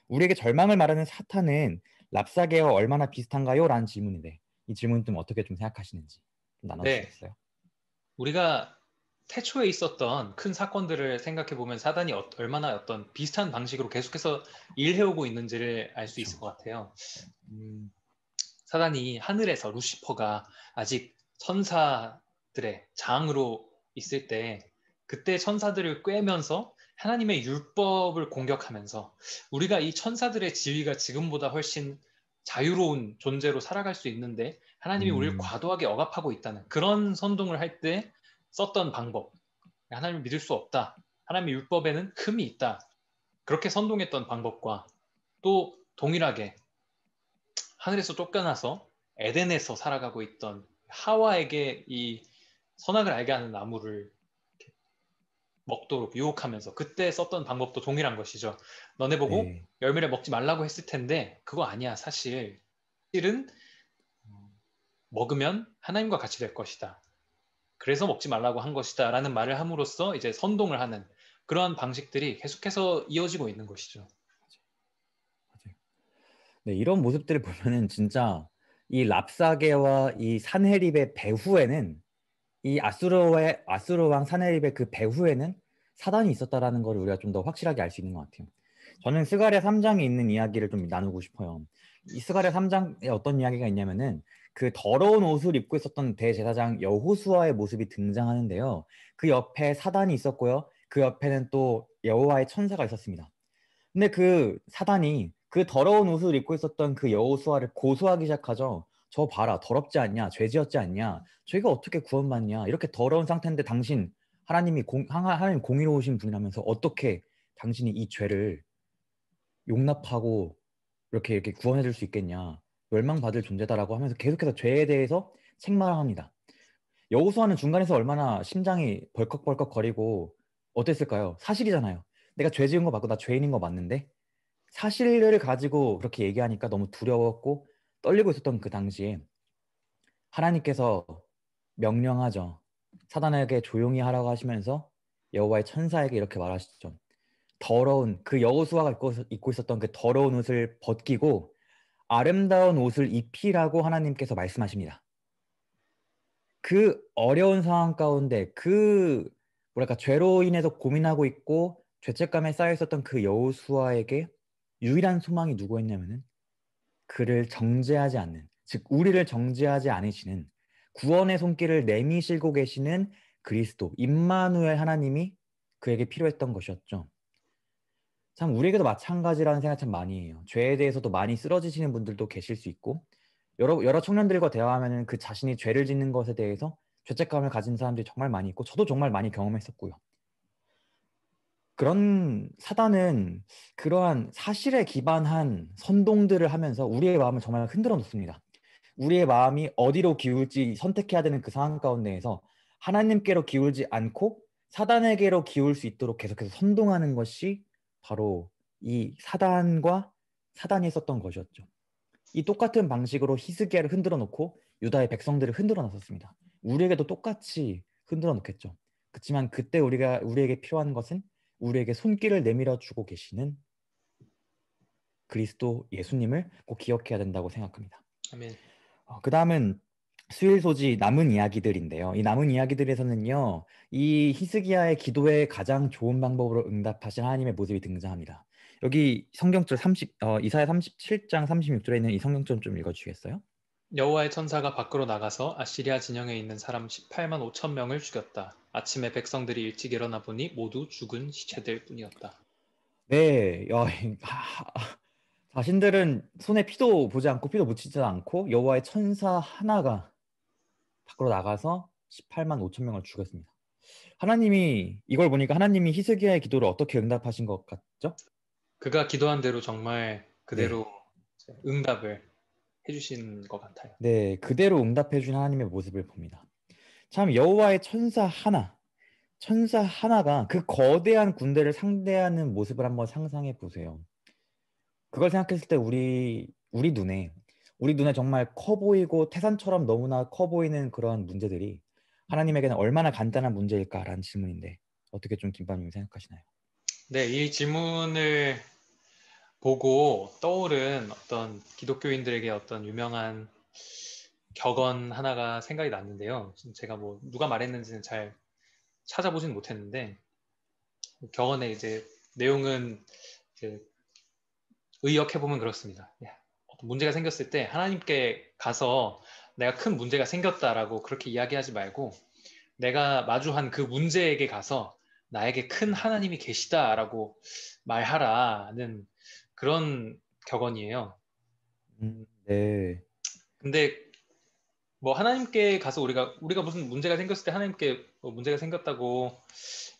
우리에게 절망을 말하는 사탄은 랍사계와 얼마나 비슷한가요? 라는 질문인데 이 질문 좀 어떻게 좀 생각하시는지 좀 나눠주시겠어요? 네. 우리가 태초에 있었던 큰 사건들을 생각해 보면 사단이 어, 얼마나 어떤 비슷한 방식으로 계속해서 일해오고 있는지를 알 수 있을 그렇죠. 것 같아요. 음, 사단이 하늘에서 루시퍼가 아직 천사들의 장으로 있을 때 그때 천사들을 꿰면서 하나님의 율법을 공격하면서 우리가 이 천사들의 지위가 지금보다 훨씬 자유로운 존재로 살아갈 수 있는데 하나님이 우리를 음. 과도하게 억압하고 있다는 그런 선동을 할 때 썼던 방법 하나님을 믿을 수 없다 하나님의 율법에는 흠이 있다 그렇게 선동했던 방법과 또 동일하게 하늘에서 쫓겨나서 에덴에서 살아가고 있던 하와에게 이 선악을 알게 하는 나무를 먹도록 유혹하면서 그때 썼던 방법도 동일한 것이죠. 너네 보고 네. 열매를 먹지 말라고 했을 텐데 그거 아니야 사실. 실은 먹으면 하나님과 같이 될 것이다. 그래서 먹지 말라고 한 것이다라는 말을 함으로써 이제 선동을 하는 그러한 방식들이 계속해서 이어지고 있는 것이죠. 네, 이런 모습들을 보면은 진짜 이 랍사게와 이 산헤립의 배후에는 이 아수르의 아수르 왕 사네립의 그 배후에는 사단이 있었다라는 걸 우리가 좀 더 확실하게 알 수 있는 것 같아요. 저는 스가랴 3장에 있는 이야기를 좀 나누고 싶어요. 이 스가랴 3장에 어떤 이야기가 있냐면은 그 더러운 옷을 입고 있었던 대제사장 여호수아의 모습이 등장하는데요. 그 옆에 사단이 있었고요. 그 옆에는 또 여호와의 천사가 있었습니다. 근데 그 사단이 그 더러운 옷을 입고 있었던 그 여호수아를 고소하기 시작하죠. 저 봐라 더럽지 않냐 죄지었지 않냐 저희가 어떻게 구원받냐 이렇게 더러운 상태인데 당신 하나님이 공, 하나님 공의로우신 분이라면서 어떻게 당신이 이 죄를 용납하고 이렇게 이렇게 구원해 줄 수 있겠냐 멸망받을 존재다라고 하면서 계속해서 죄에 대해서 책망합니다. 여호수아는 중간에서 얼마나 심장이 벌컥벌컥 거리고 어땠을까요? 사실이잖아요. 내가 죄 지은 거 맞고 나 죄인인 거 맞는데 사실을 가지고 그렇게 얘기하니까 너무 두려웠고 떨리고 있었던 그 당시에 하나님께서 명령하죠. 사단에게 조용히 하라고 하시면서 여호와의 천사에게 이렇게 말하시죠. 더러운 그 여호수아가 입고, 있었던 그 더러운 옷을 벗기고 아름다운 옷을 입히라고 하나님께서 말씀하십니다. 그 어려운 상황 가운데 그 뭐랄까 죄로 인해서 고민하고 있고 죄책감에 쌓여 있었던 그 여호수아에게 유일한 소망이 누구였냐면은 그를 정죄하지 않는 즉 우리를 정죄하지 않으시는 구원의 손길을 내미실고 계시는 그리스도 임마누엘 하나님이 그에게 필요했던 것이었죠. 참 우리에게도 마찬가지라는 생각 참 많이 해요. 죄에 대해서도 많이 쓰러지시는 분들도 계실 수 있고 여러 여러 청년들과 대화하면 은그 자신이 죄를 짓는 것에 대해서 죄책감을 가진 사람들이 정말 많이 있고 저도 정말 많이 경험했었고요. 그런 사단은 그러한 사실에 기반한 선동들을 하면서 우리의 마음을 정말 흔들어 놓습니다. 우리의 마음이 어디로 기울지 선택해야 되는 그 상황 가운데에서 하나님께로 기울지 않고 사단에게로 기울 수 있도록 계속해서 선동하는 것이 바로 이 사단과 사단이 었던 것이었죠. 이 똑같은 방식으로 히스기야를 흔들어 놓고 유다의 백성들을 흔들어 놨었습니다. 우리에게도 똑같이 흔들어 놓겠죠. 그렇지만 그때 우리가 우리에게 필요한 것은 우리에게 손길을 내밀어 주고 계시는 그리스도 예수님을 꼭 기억해야 된다고 생각합니다. 아멘. 어, 그 다음은 수일 소지 남은 이야기들인데요. 이 남은 이야기들에서는요, 이 히스기야의 기도에 가장 좋은 방법으로 응답하신 하나님의 모습이 등장합니다. 여기 성경절 30, 어, 이사야 37장 36절에 있는 이 성경절 좀읽어주겠어요 여호와의 천사가 밖으로 나가서 아시리아 진영에 있는 사람 18만 5천 명을 죽였다. 아침에 백성들이 일찍 일어나 보니 모두 죽은 시체들 뿐이었다. 네, 야, 아, 자신들은 손에 피도 보지 않고 피도 묻히지 않고 여호와의 천사 하나가 밖으로 나가서 18만 5천 명을 죽였습니다. 하나님이 이걸 보니까 하나님이 히스기야의 기도를 어떻게 응답하신 것 같죠? 그가 기도한 대로 정말 그대로 네. 응답을 해주신 것 같아요. 네, 그대로 응답해 준 하나님의 모습을 봅니다. 참 여호와의 천사 하나, 천사 하나가 그 거대한 군대를 상대하는 모습을 한번 상상해 보세요. 그걸 생각했을 때 우리 우리 눈에 우리 눈에 정말 커 보이고 태산처럼 너무나 커 보이는 그러 문제들이 하나님에게는 얼마나 간단한 문제일까라는 질문인데 어떻게 좀 김밥님 생각하시나요? 네, 이 질문을 보고 떠오른 어떤 기독교인들에게 어떤 유명한 격언 하나가 생각이 났는데요. 제가 뭐 누가 말했는지는 잘 찾아보진 못했는데 격언의 이제 내용은 이제 의역해 보면 그렇습니다. 예. 문제가 생겼을 때 하나님께 가서 내가 큰 문제가 생겼다라고 그렇게 이야기하지 말고 내가 마주한 그 문제에게 가서 나에게 큰 하나님이 계시다라고 말하라는 그런 격언이에요. 음, 네. 근데 뭐 하나님께 가서 우리가 우리가 무슨 문제가 생겼을 때 하나님께 뭐 문제가 생겼다고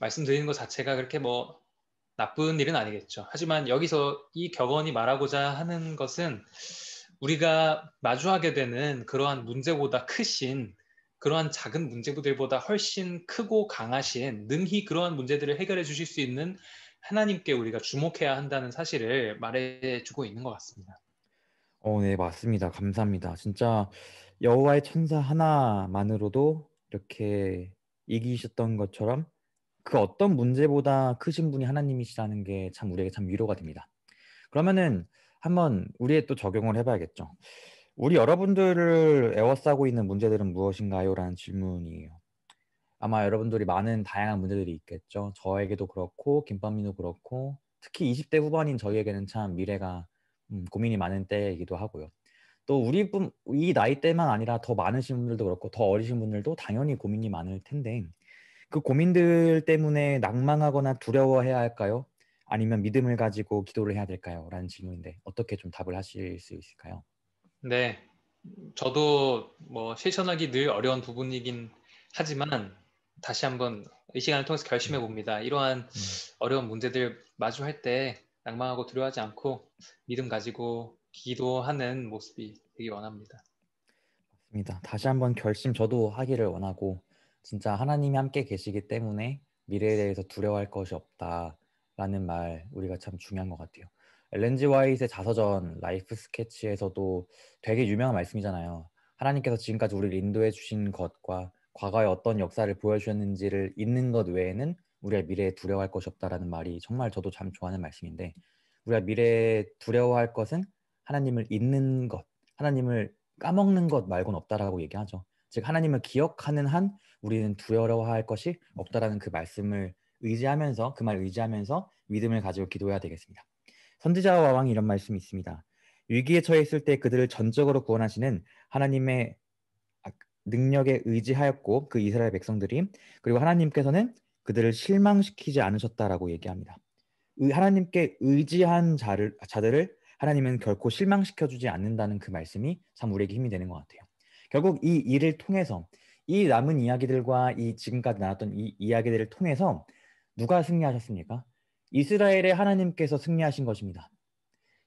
말씀드리는 것 자체가 그렇게 뭐 나쁜 일은 아니겠죠. 하지만 여기서 이 격언이 말하고자 하는 것은 우리가 마주하게 되는 그러한 문제보다 크신 그러한 작은 문제들보다 훨씬 크고 강하신 능히 그러한 문제들을 해결해 주실 수 있는 하나님께 우리가 주목해야 한다는 사실을 말해주고 있는 것 같습니다. 어, 네, 맞습니다. 감사합니다. 진짜 여호와의 천사 하나만으로도 이렇게 이기셨던 것처럼 그 어떤 문제보다 크신 분이 하나님이시라는 게 참 우리에게 참 위로가 됩니다. 그러면은 한번 우리의 또 적용을 해봐야겠죠. 우리 여러분들을 애워싸고 있는 문제들은 무엇인가요? 라는 질문이에요. 아마 여러분들이 많은 다양한 문제들이 있겠죠. 저에게도 그렇고 김밥민도 그렇고 특히 20대 후반인 저희에게는 참 미래가 음, 고민이 많은 때이기도 하고요. 또 우리뿐 이나이때만 아니라 더 많으신 분들도 그렇고 더 어리신 분들도 당연히 고민이 많을 텐데 그 고민들 때문에 낭망하거나 두려워해야 할까요? 아니면 믿음을 가지고 기도를 해야 될까요? 라는 질문인데 어떻게 좀 답을 하실 수 있을까요? 네, 저도 뭐 실천하기 늘 어려운 부분이긴 하지만 다시 한번 이 시간을 통해서 결심해 네. 봅니다. 이러한 음. 어려운 문제들 마주할 때 낭망하고 두려워하지 않고 믿음 가지고 기도하는 모습이 되기 원합니다. 맞습니다. 다시 한번 결심 저도 하기를 원하고 진짜 하나님이 함께 계시기 때문에 미래에 대해서 두려워할 것이 없다라는 말 우리가 참 중요한 것 같아요. 렌지 와이트의 자서전 라이프 스케치에서도 되게 유명한 말씀이잖아요. 하나님께서 지금까지 우리를 인도해 주신 것과 과거의 어떤 역사를 보여주셨는지를 잊는 것 외에는 우리가 미래에 두려워할 것이 없다라는 말이 정말 저도 참 좋아하는 말씀인데 우리가 미래에 두려워할 것은 하나님을 잊는 것, 하나님을 까먹는 것 말곤 없다라고 얘기하죠. 즉 하나님을 기억하는 한 우리는 두려워할 것이 없다라는 그 말씀을 의지하면서 그 말 의지하면서 믿음을 가지고 기도해야 되겠습니다. 선지자와 왕이 이런 말씀이 있습니다. 위기에 처해 있을 때 그들을 전적으로 구원하시는 하나님의 아, 능력에 의지하였고 그 이스라엘 백성들이 그리고 하나님께서는 그들을 실망시키지 않으셨다라고 얘기합니다. 하나님께 의지한 자를, 자들을 하나님은 결코 실망시켜 주지 않는다는 그 말씀이 참 우리에게 힘이 되는 것 같아요. 결국 이 일을 통해서 이 남은 이야기들과 이 지금까지 나왔던 이 이야기들을 통해서 누가 승리하셨습니까? 이스라엘의 하나님께서 승리하신 것입니다.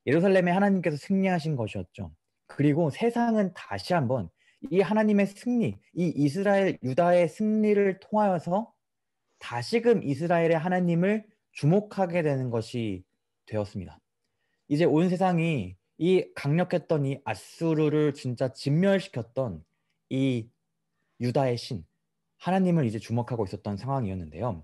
예루살렘의 하나님께서 승리하신 것이었죠. 그리고 세상은 다시 한번 이 하나님의 승리, 이 이스라엘 유다의 승리를 통하여서 다시금 이스라엘의 하나님을 주목하게 되는 것이 되었습니다. 이제 온 세상이 이 강력했던 이 아수르를 진짜 진멸시켰던 이 유다의 신 하나님을 이제 주목하고 있었던 상황이었는데요.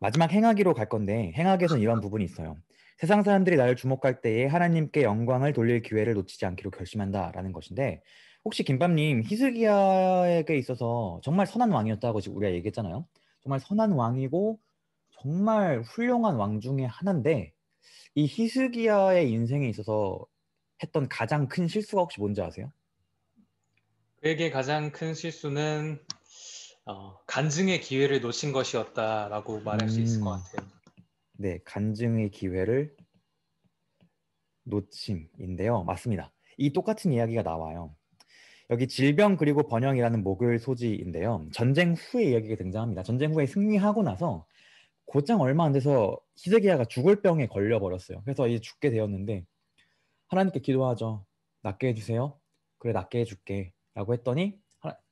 마지막 행하기로 갈 건데 행하기에선 이런 부분이 있어요. 세상 사람들이 나를 주목할 때에 하나님께 영광을 돌릴 기회를 놓치지 않기로 결심한다라는 것인데 혹시 김밥님 히스기야에게 있어서 정말 선한 왕이었다고 지금 우리가 얘기했잖아요. 정말 선한 왕이고 정말 훌륭한 왕 중에 하나인데 이 히스기야의 인생에 있어서 했던 가장 큰 실수가 혹시 뭔지 아세요? 그에게 가장 큰 실수는 어, 간증의 기회를 놓친 것이었다라고 말할 음... 수 있을 것 음. 같아요. 네, 간증의 기회를 놓침인데요. 맞습니다. 이 똑같은 이야기가 나와요. 여기 질병 그리고 번영이라는 목요일 소지인데요. 전쟁 후의 이야기가 등장합니다. 전쟁 후에 승리하고 나서 곧장 얼마 안 돼서 히스기야가 죽을 병에 걸려 버렸어요. 그래서 이제 죽게 되었는데 하나님께 기도하죠. 낫게 해주세요. 그래 낫게 해줄게.라고 했더니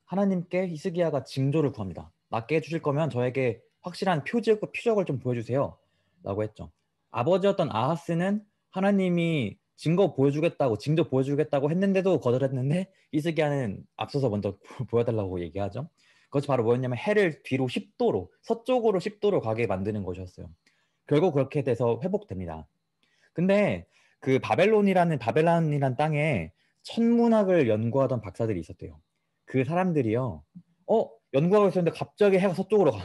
하나, 님께 히스기야가 징조를 구합니다. 낫게 해주실 거면 저에게 확실한 표적 표적을 좀 보여주세요.라고 했죠. 아버지였던 아하스는 하나님이 증거 보여주겠다고 징조 보여주겠다고 했는데도 거절했는데 히스기야는 앞서서 먼저 [LAUGHS] 보여달라고 얘기하죠. 그것이 바로 뭐였냐면 해를 뒤로 10도로 서쪽으로 10도로 가게 만드는 것이었어요. 결국 그렇게 돼서 회복됩니다. 근데 그 바벨론이라는 바벨론이라는 땅에 천문학을 연구하던 박사들이 있었대요. 그 사람들이요. 어, 연구하고 있었는데 갑자기 해가 서쪽으로 가.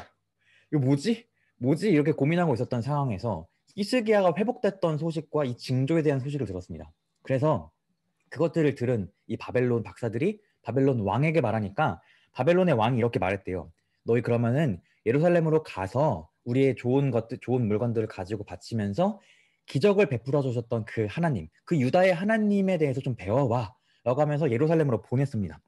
이거 뭐지? 뭐지? 이렇게 고민하고 있었던 상황에서 이스기야가 회복됐던 소식과 이 징조에 대한 소식을 들었습니다. 그래서 그것들을 들은 이 바벨론 박사들이 바벨론 왕에게 말하니까 바벨론의 왕이 이렇게 말했대요. 너희 그러면은 예루살렘으로 가서 우리의 좋은 것들, 좋은 물건들을 가지고 바치면서 기적을 베풀어 주셨던 그 하나님, 그 유다의 하나님에 대해서 좀 배워와. 라고 하면서 예루살렘으로 보냈습니다.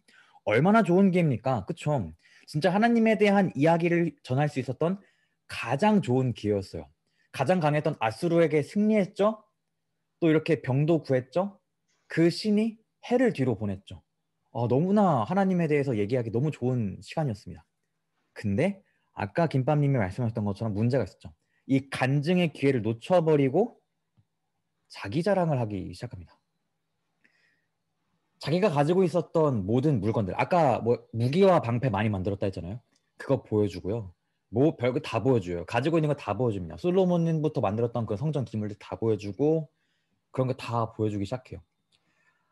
얼마나 좋은 기회입니까? 그쵸? 진짜 하나님에 대한 이야기를 전할 수 있었던 가장 좋은 기회였어요. 가장 강했던 아수르에게 승리했죠? 또 이렇게 병도 구했죠? 그 신이 해를 뒤로 보냈죠. 어, 너무나 하나님에 대해서 얘기하기 너무 좋은 시간이었습니다. 근데 아까 김밥님이 말씀하셨던 것처럼 문제가 있었죠. 이 간증의 기회를 놓쳐버리고 자기 자랑을 하기 시작합니다. 자기가 가지고 있었던 모든 물건들, 아까 뭐 무기와 방패 많이 만들었다 했잖아요. 그거 보여주고요. 뭐 별거 다 보여줘요. 가지고 있는 거 다 보여줍니다. 솔로몬부터 님 만들었던 그 성전 기물들 다 보여주고 그런 거 다 보여주기 시작해요.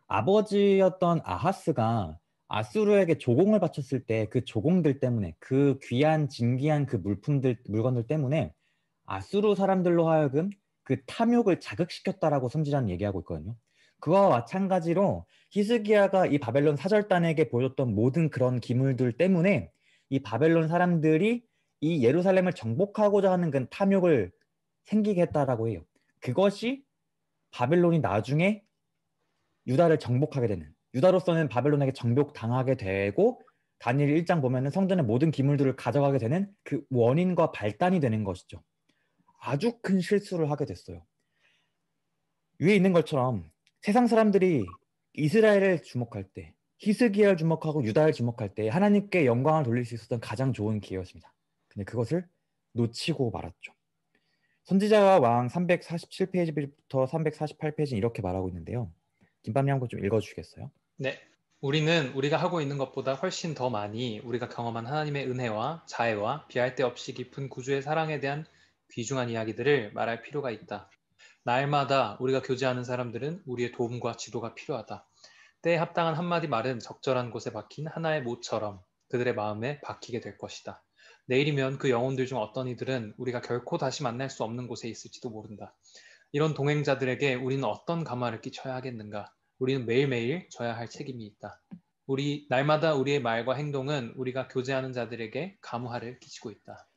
아버지였던 아하스가 아수르에게 조공을 바쳤을 때 그 조공들 때문에 그 귀한 진귀한 그 물품들 물건들 때문에 아수르 사람들로 하여금 그 탐욕을 자극시켰다라고 선지자는 얘기하고 있거든요. 그와 마찬가지로 히스기야가 이 바벨론 사절단에게 보여줬던 모든 그런 기물들 때문에 이 바벨론 사람들이 이 예루살렘을 정복하고자 하는 그 탐욕을 생기게 했다라고 해요. 그것이 바벨론이 나중에 유다를 정복하게 되는 유다로서는 바벨론에게 정복당하게 되고 단일 1장 보면은 성전의 모든 기물들을 가져가게 되는 그 원인과 발단이 되는 것이죠. 아주 큰 실수를 하게 됐어요. 위에 있는 것처럼 세상 사람들이 이스라엘을 주목할 때 히스기야를 주목하고 유다를 주목할 때 하나님께 영광을 돌릴 수 있었던 가장 좋은 기회였습니다. 근데 그것을 놓치고 말았죠. 선지자가 왕 347페이지부터 348페이지는 이렇게 말하고 있는데요. 김밥 양고 좀 읽어주시겠어요? 네. 우리는 우리가 하고 있는 것보다 훨씬 더 많이 우리가 경험한 하나님의 은혜와 자애와 비할 데 없이 깊은 구주의 사랑에 대한 귀중한 이야기들을 말할 필요가 있다. 날마다 우리가 교제하는 사람들은 우리의 도움과 지도가 필요하다. 때에 합당한 한마디 말은 적절한 곳에 박힌 하나의 모처럼 그들의 마음에 박히게 될 것이다. 내일이면 그 영혼들 중 어떤 이들은 우리가 결코 다시 만날 수 없는 곳에 있을지도 모른다. 이런 동행자들에게 우리는 어떤 감화를 끼쳐야 하겠는가? 우리는 매일매일 져야 할 책임이 있다. 우리 날마다 우리의 말과 행동은 우리가 교제하는 자들에게 감화를 끼치고 있다.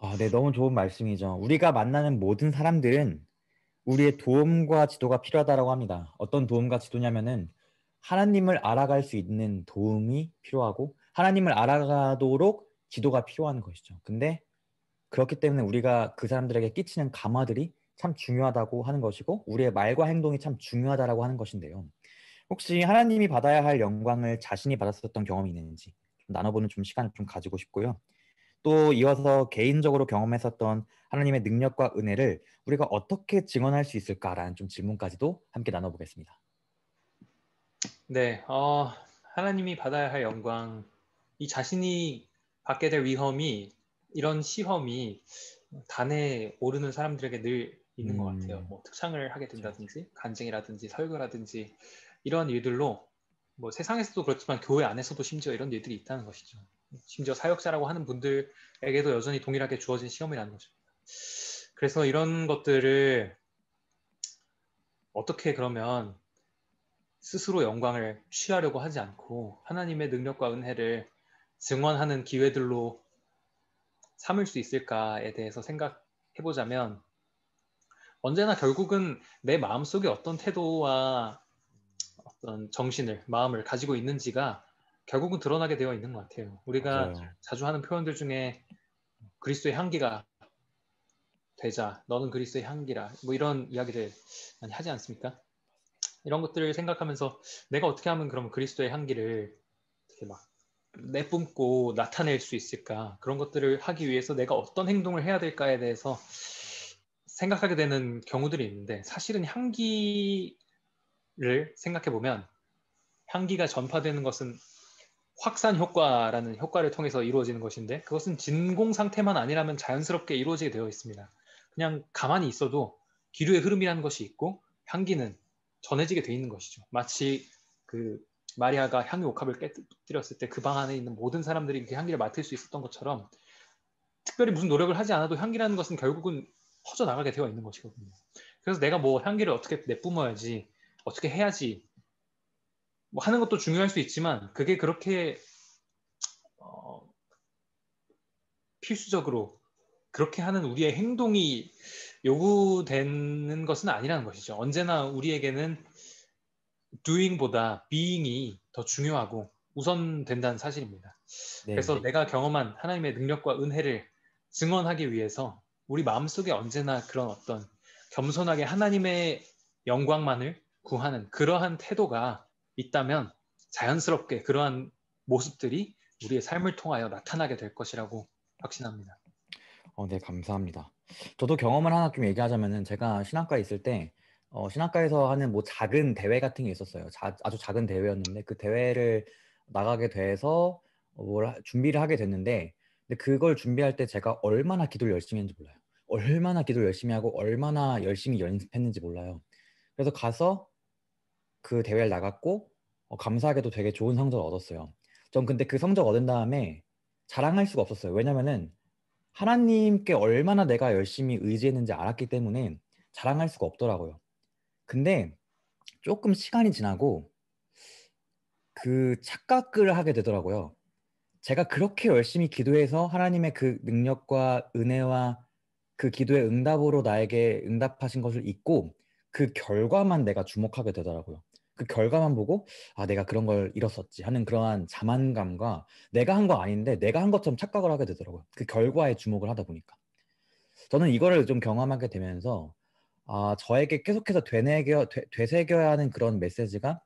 아, 네, 너무 좋은 말씀이죠. 우리가 만나는 모든 사람들은 우리의 도움과 지도가 필요하다고 합니다. 어떤 도움과 지도냐면은 하나님을 알아갈 수 있는 도움이 필요하고 하나님을 알아가도록 지도가 필요한 것이죠. 근데 그렇기 때문에 우리가 그 사람들에게 끼치는 감화들이 참 중요하다고 하는 것이고 우리의 말과 행동이 참 중요하다라고 하는 것인데요. 혹시 하나님이 받아야 할 영광을 자신이 받았었던 경험이 있는지 나눠보는 좀 시간을 좀 가지고 싶고요. 또 이어서 개인적으로 경험했었던 하나님의 능력과 은혜를 우리가 어떻게 증언할 수 있을까라는 좀 질문까지도 함께 나눠보겠습니다. 네, 어, 하나님이 받아야 할 영광, 이 자신이 받게 될 위험이 이런 시험이 단에 오르는 사람들에게 늘 있는 음. 것 같아요. 뭐 특창을 하게 된다든지 간증이라든지 설교라든지 이런 일들로 뭐 세상에서도 그렇지만 교회 안에서도 심지어 이런 일들이 있다는 것이죠. 심지어 사역자라고 하는 분들에게도 여전히 동일하게 주어진 시험이라는 것입니다. 그래서 이런 것들을 어떻게 그러면 스스로 영광을 취하려고 하지 않고 하나님의 능력과 은혜를 증언하는 기회들로 삼을 수 있을까에 대해서 생각해보자면 언제나 결국은 내 마음속에 어떤 태도와 어떤 정신을 마음을 가지고 있는지가 결국은 드러나게 되어 있는 것 같아요. 우리가 맞아요. 자주 하는 표현들 중에 그리스도의 향기가 되자, 너는 그리스도의 향기라, 뭐 이런 이야기를 많이 하지 않습니까? 이런 것들을 생각하면서 내가 어떻게 하면 그럼 그리스도의 향기를 이렇게 막 내뿜고 나타낼 수 있을까? 그런 것들을 하기 위해서 내가 어떤 행동을 해야 될까에 대해서 생각하게 되는 경우들이 있는데 사실은 향기를 생각해 보면 향기가 전파되는 것은 확산 효과라는 효과를 통해서 이루어지는 것인데 그것은 진공 상태만 아니라면 자연스럽게 이루어지게 되어 있습니다. 그냥 가만히 있어도 기류의 흐름이라는 것이 있고 향기는 전해지게 되어 있는 것이죠. 마치 그 마리아가 향유 옥합을 깨뜨렸을 때 그 방 안에 있는 모든 사람들이 그 향기를 맡을 수 있었던 것처럼 특별히 무슨 노력을 하지 않아도 향기라는 것은 결국은 퍼져나가게 되어 있는 것이거든요. 그래서 내가 뭐 향기를 어떻게 내뿜어야지, 어떻게 해야지, 뭐 하는 것도 중요할 수 있지만, 그게 그렇게, 어, 필수적으로 그렇게 하는 우리의 행동이 요구되는 것은 아니라는 것이죠. 언제나 우리에게는 doing보다 being이 더 중요하고 우선된다는 사실입니다. 네, 그래서 네. 내가 경험한 하나님의 능력과 은혜를 증언하기 위해서 우리 마음속에 언제나 그런 어떤 겸손하게 하나님의 영광만을 구하는 그러한 태도가 있다면 자연스럽게 그러한 모습들이 우리의 삶을 통하여 나타나게 될 것이라고 확신합니다. 어, 네, 감사합니다. 저도 경험을 하나 좀 얘기하자면은 제가 신학과에 있을 때 어, 신학과에서 하는 뭐 작은 대회 같은 게 있었어요. 자, 아주 작은 대회였는데 그 대회를 나가게 돼서 뭘 준비를 하게 됐는데 근데 그걸 준비할 때 제가 얼마나 기도를 열심히 했는지 몰라요. 얼마나 기도를 열심히 하고 얼마나 열심히 연습했는지 몰라요. 그래서 가서 그 대회를 나갔고 어, 감사하게도 되게 좋은 성적을 얻었어요. 전 근데 그 성적 얻은 다음에 자랑할 수가 없었어요. 왜냐면은 하나님께 얼마나 내가 열심히 의지했는지 알았기 때문에 자랑할 수가 없더라고요. 근데 조금 시간이 지나고 그 착각을 하게 되더라고요. 제가 그렇게 열심히 기도해서 하나님의 그 능력과 은혜와 그 기도의 응답으로 나에게 응답하신 것을 잊고 그 결과만 내가 주목하게 되더라고요. 그 결과만 보고 아 내가 그런 걸 잃었었지 하는 그러한 자만감과 내가 한 거 아닌데 내가 한 것처럼 착각을 하게 되더라고요. 그 결과에 주목을 하다 보니까 저는 이거를 좀 경험하게 되면서 아 저에게 계속해서 되뇌겨 되, 되새겨야 하는 그런 메시지가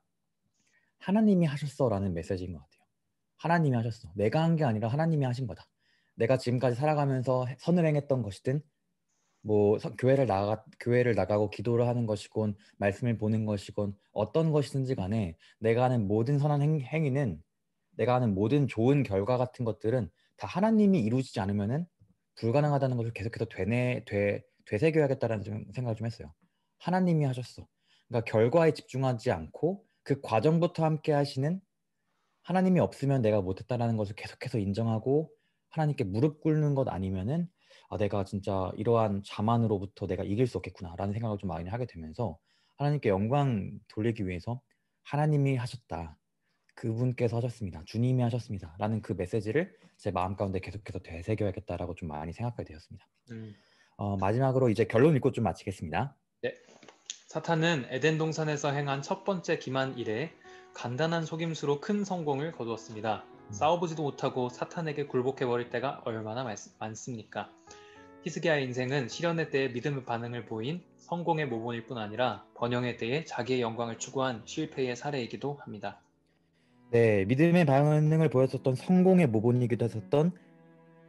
하나님이 하셨어라는 메시지인 것 같아요. 하나님이 하셨어. 내가 한 게 아니라 하나님이 하신 거다. 내가 지금까지 살아가면서 선을 행했던 것이든 뭐 교회를 나가 교회를 나가고 기도를 하는 것이건 말씀을 보는 것이건 어떤 것이든지 간에 내가 하는 모든 선한 행, 행위는 내가 하는 모든 좋은 결과 같은 것들은 다 하나님이 이루지지 않으면은 불가능하다는 것을 계속해서 되뇌 되 되새겨야겠다라는 좀 생각을 좀 했어요. 하나님이 하셨어. 그러니까 결과에 집중하지 않고 그 과정부터 함께 하시는 하나님이 없으면 내가 못했다라는 것을 계속해서 인정하고 하나님께 무릎 꿇는 것 아니면은 아 내가 진짜 이러한 자만으로부터 내가 이길 수 없겠구나라는 생각을 좀 많이 하게 되면서 하나님께 영광 돌리기 위해서 하나님이 하셨다 그분께서 하셨습니다 주님이 하셨습니다라는 그 메시지를 제 마음 가운데 계속해서 되새겨야겠다라고 좀 많이 생각하게 되었습니다. 음. 어, 마지막으로 이제 결론 읽고 좀 마치겠습니다. 네. 사탄은 에덴 동산에서 행한 첫 번째 기만 이래 간단한 속임수로 큰 성공을 거두었습니다. 음. 싸워보지도 못하고 사탄에게 굴복해버릴 때가 얼마나 많, 습니까 히스기야의 인생은 시련에 대해 믿음의 반응을 보인 성공의 모본일뿐 아니라 번영에 대해 자기의 영광을 추구한 실패의 사례이기도 합니다. 네, 믿음의 반응을 보였었던 성공의 모본이기도 했었던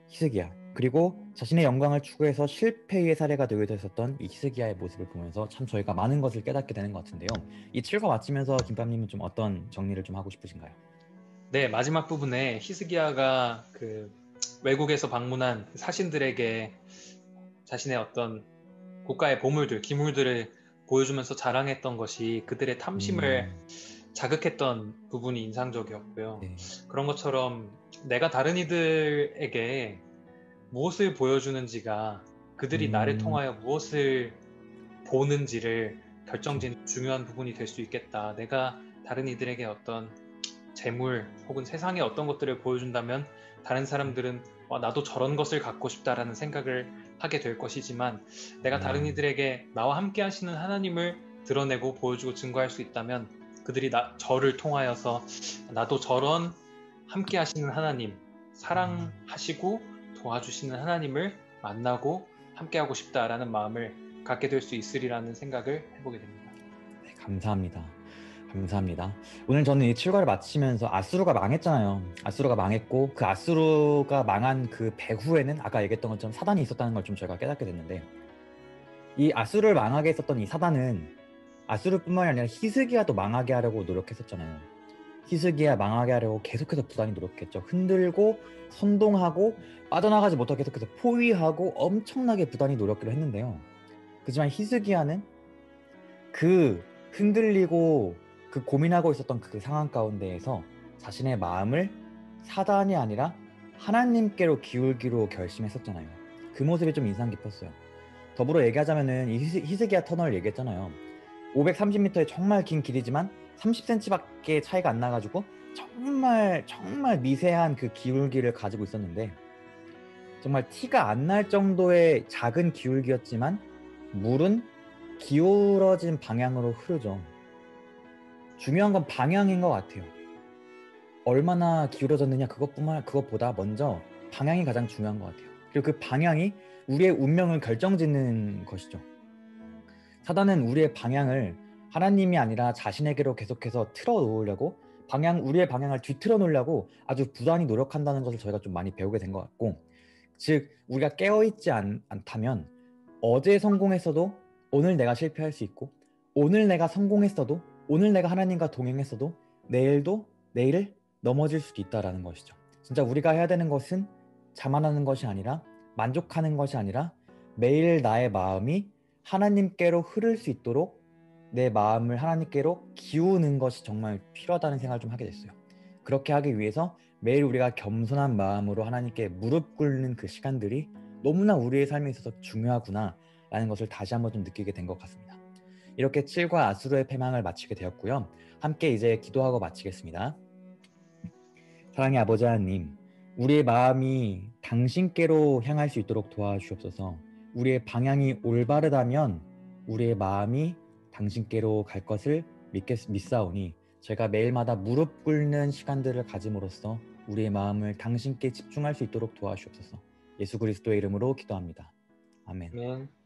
히스기야. 그리고 자신의 영광을 추구해서 실패의 사례가 되기도 했었던 이 히스기야의 모습을 보면서 참 저희가 많은 것을 깨닫게 되는 것 같은데요. 이 7과 마치면서 김밥님은 좀 어떤 정리를 좀 하고 싶으신가요? 네, 마지막 부분에 히스기야가 그 외국에서 방문한 사신들에게 자신의 어떤 고가의 보물들, 기물들을 보여주면서 자랑했던 것이 그들의 탐심을 음. 자극했던 부분이 인상적이었고요. 네. 그런 것처럼 내가 다른 이들에게 무엇을 보여주는지가 그들이 음. 나를 통하여 무엇을 보는지를 결정짓는 중요한 부분이 될 수 있겠다. 내가 다른 이들에게 어떤 재물 혹은 세상의 어떤 것들을 보여준다면 다른 사람들은 와, 나도 저런 것을 갖고 싶다라는 생각을 하게 될 것이지만 내가 다른 음. 이들에게 나와 함께 하시는 하나님을 드러내고 보여주고 증거할 수 있다면 그들이 나, 저를 통하여서 나도 저런 함께 하시는 하나님 음. 사랑하시고 도와주시는 하나님을 만나고 함께하고 싶다라는 마음을 갖게 될 수 있으리라는 생각을 해보게 됩니다. 네, 감사합니다. 감사합니다. 오늘 저는 이 출가를 마치면서 아수르가 망했잖아요. 아수르가 망했고 그 아수르가 망한 그 배후에는 아까 얘기했던 것처럼 사단이 있었다는 걸좀 저희가 깨닫게 됐는데 이 아수르를 망하게 했었던 이 사단은 아수르뿐만이 아니라 히스기야도 망하게 하려고 노력했었잖아요. 희석이야 망하게 하려고 계속해서 부단히 노력했죠. 흔들고 선동하고 빠져나가지 못하게 계속해서 포위하고 엄청나게 부단히 노력을 했는데요. 그지만 히스기야는 그 흔들리고 그 고민하고 있었던 그 상황 가운데에서 자신의 마음을 사단이 아니라 하나님께로 기울기로 결심했었잖아요. 그 모습이 좀 인상 깊었어요. 더불어 얘기하자면은 이 히스기야 터널 얘기했잖아요. 530m의 정말 긴 길이지만 30cm밖에 차이가 안 나가지고 정말 정말 미세한 그 기울기를 가지고 있었는데 정말 티가 안 날 정도의 작은 기울기였지만 물은 기울어진 방향으로 흐르죠. 중요한 건 방향인 것 같아요. 얼마나 기울어졌느냐 그것뿐만 그것보다 먼저 방향이 가장 중요한 것 같아요. 그리고 그 방향이 우리의 운명을 결정짓는 것이죠. 사단은 우리의 방향을 하나님이 아니라 자신에게로 계속해서 틀어 놓으려고 방향 우리의 방향을 뒤틀어 놓으려고 아주 부단히 노력한다는 것을 저희가 좀 많이 배우게 된 것 같고 즉 우리가 깨어 있지 않다면 어제 성공했어도 오늘 내가 실패할 수 있고 오늘 내가 성공했어도 오늘 내가 하나님과 동행했어도 내일도 내일을 넘어질 수도 있다라는 것이죠. 진짜 우리가 해야 되는 것은 자만하는 것이 아니라 만족하는 것이 아니라 매일 나의 마음이 하나님께로 흐를 수 있도록 내 마음을 하나님께로 기우는 것이 정말 필요하다는 생각을 좀 하게 됐어요. 그렇게 하기 위해서 매일 우리가 겸손한 마음으로 하나님께 무릎 꿇는 그 시간들이 너무나 우리의 삶에 있어서 중요하구나 라는 것을 다시 한번 좀 느끼게 된 것 같습니다. 이렇게 7과 아수르의 패망을 마치게 되었고요. 함께 이제 기도하고 마치겠습니다. 사랑의 아버지 하나님, 우리의 마음이 당신께로 향할 수 있도록 도와주옵소서. 우리의 방향이 올바르다면 우리의 마음이 당신께로 갈 것을 믿겠, 믿사오니 제가 매일마다 무릎 꿇는 시간들을 가짐으로써 우리의 마음을 당신께 집중할 수 있도록 도와주옵소서. 예수 그리스도의 이름으로 기도합니다. 아멘. 네.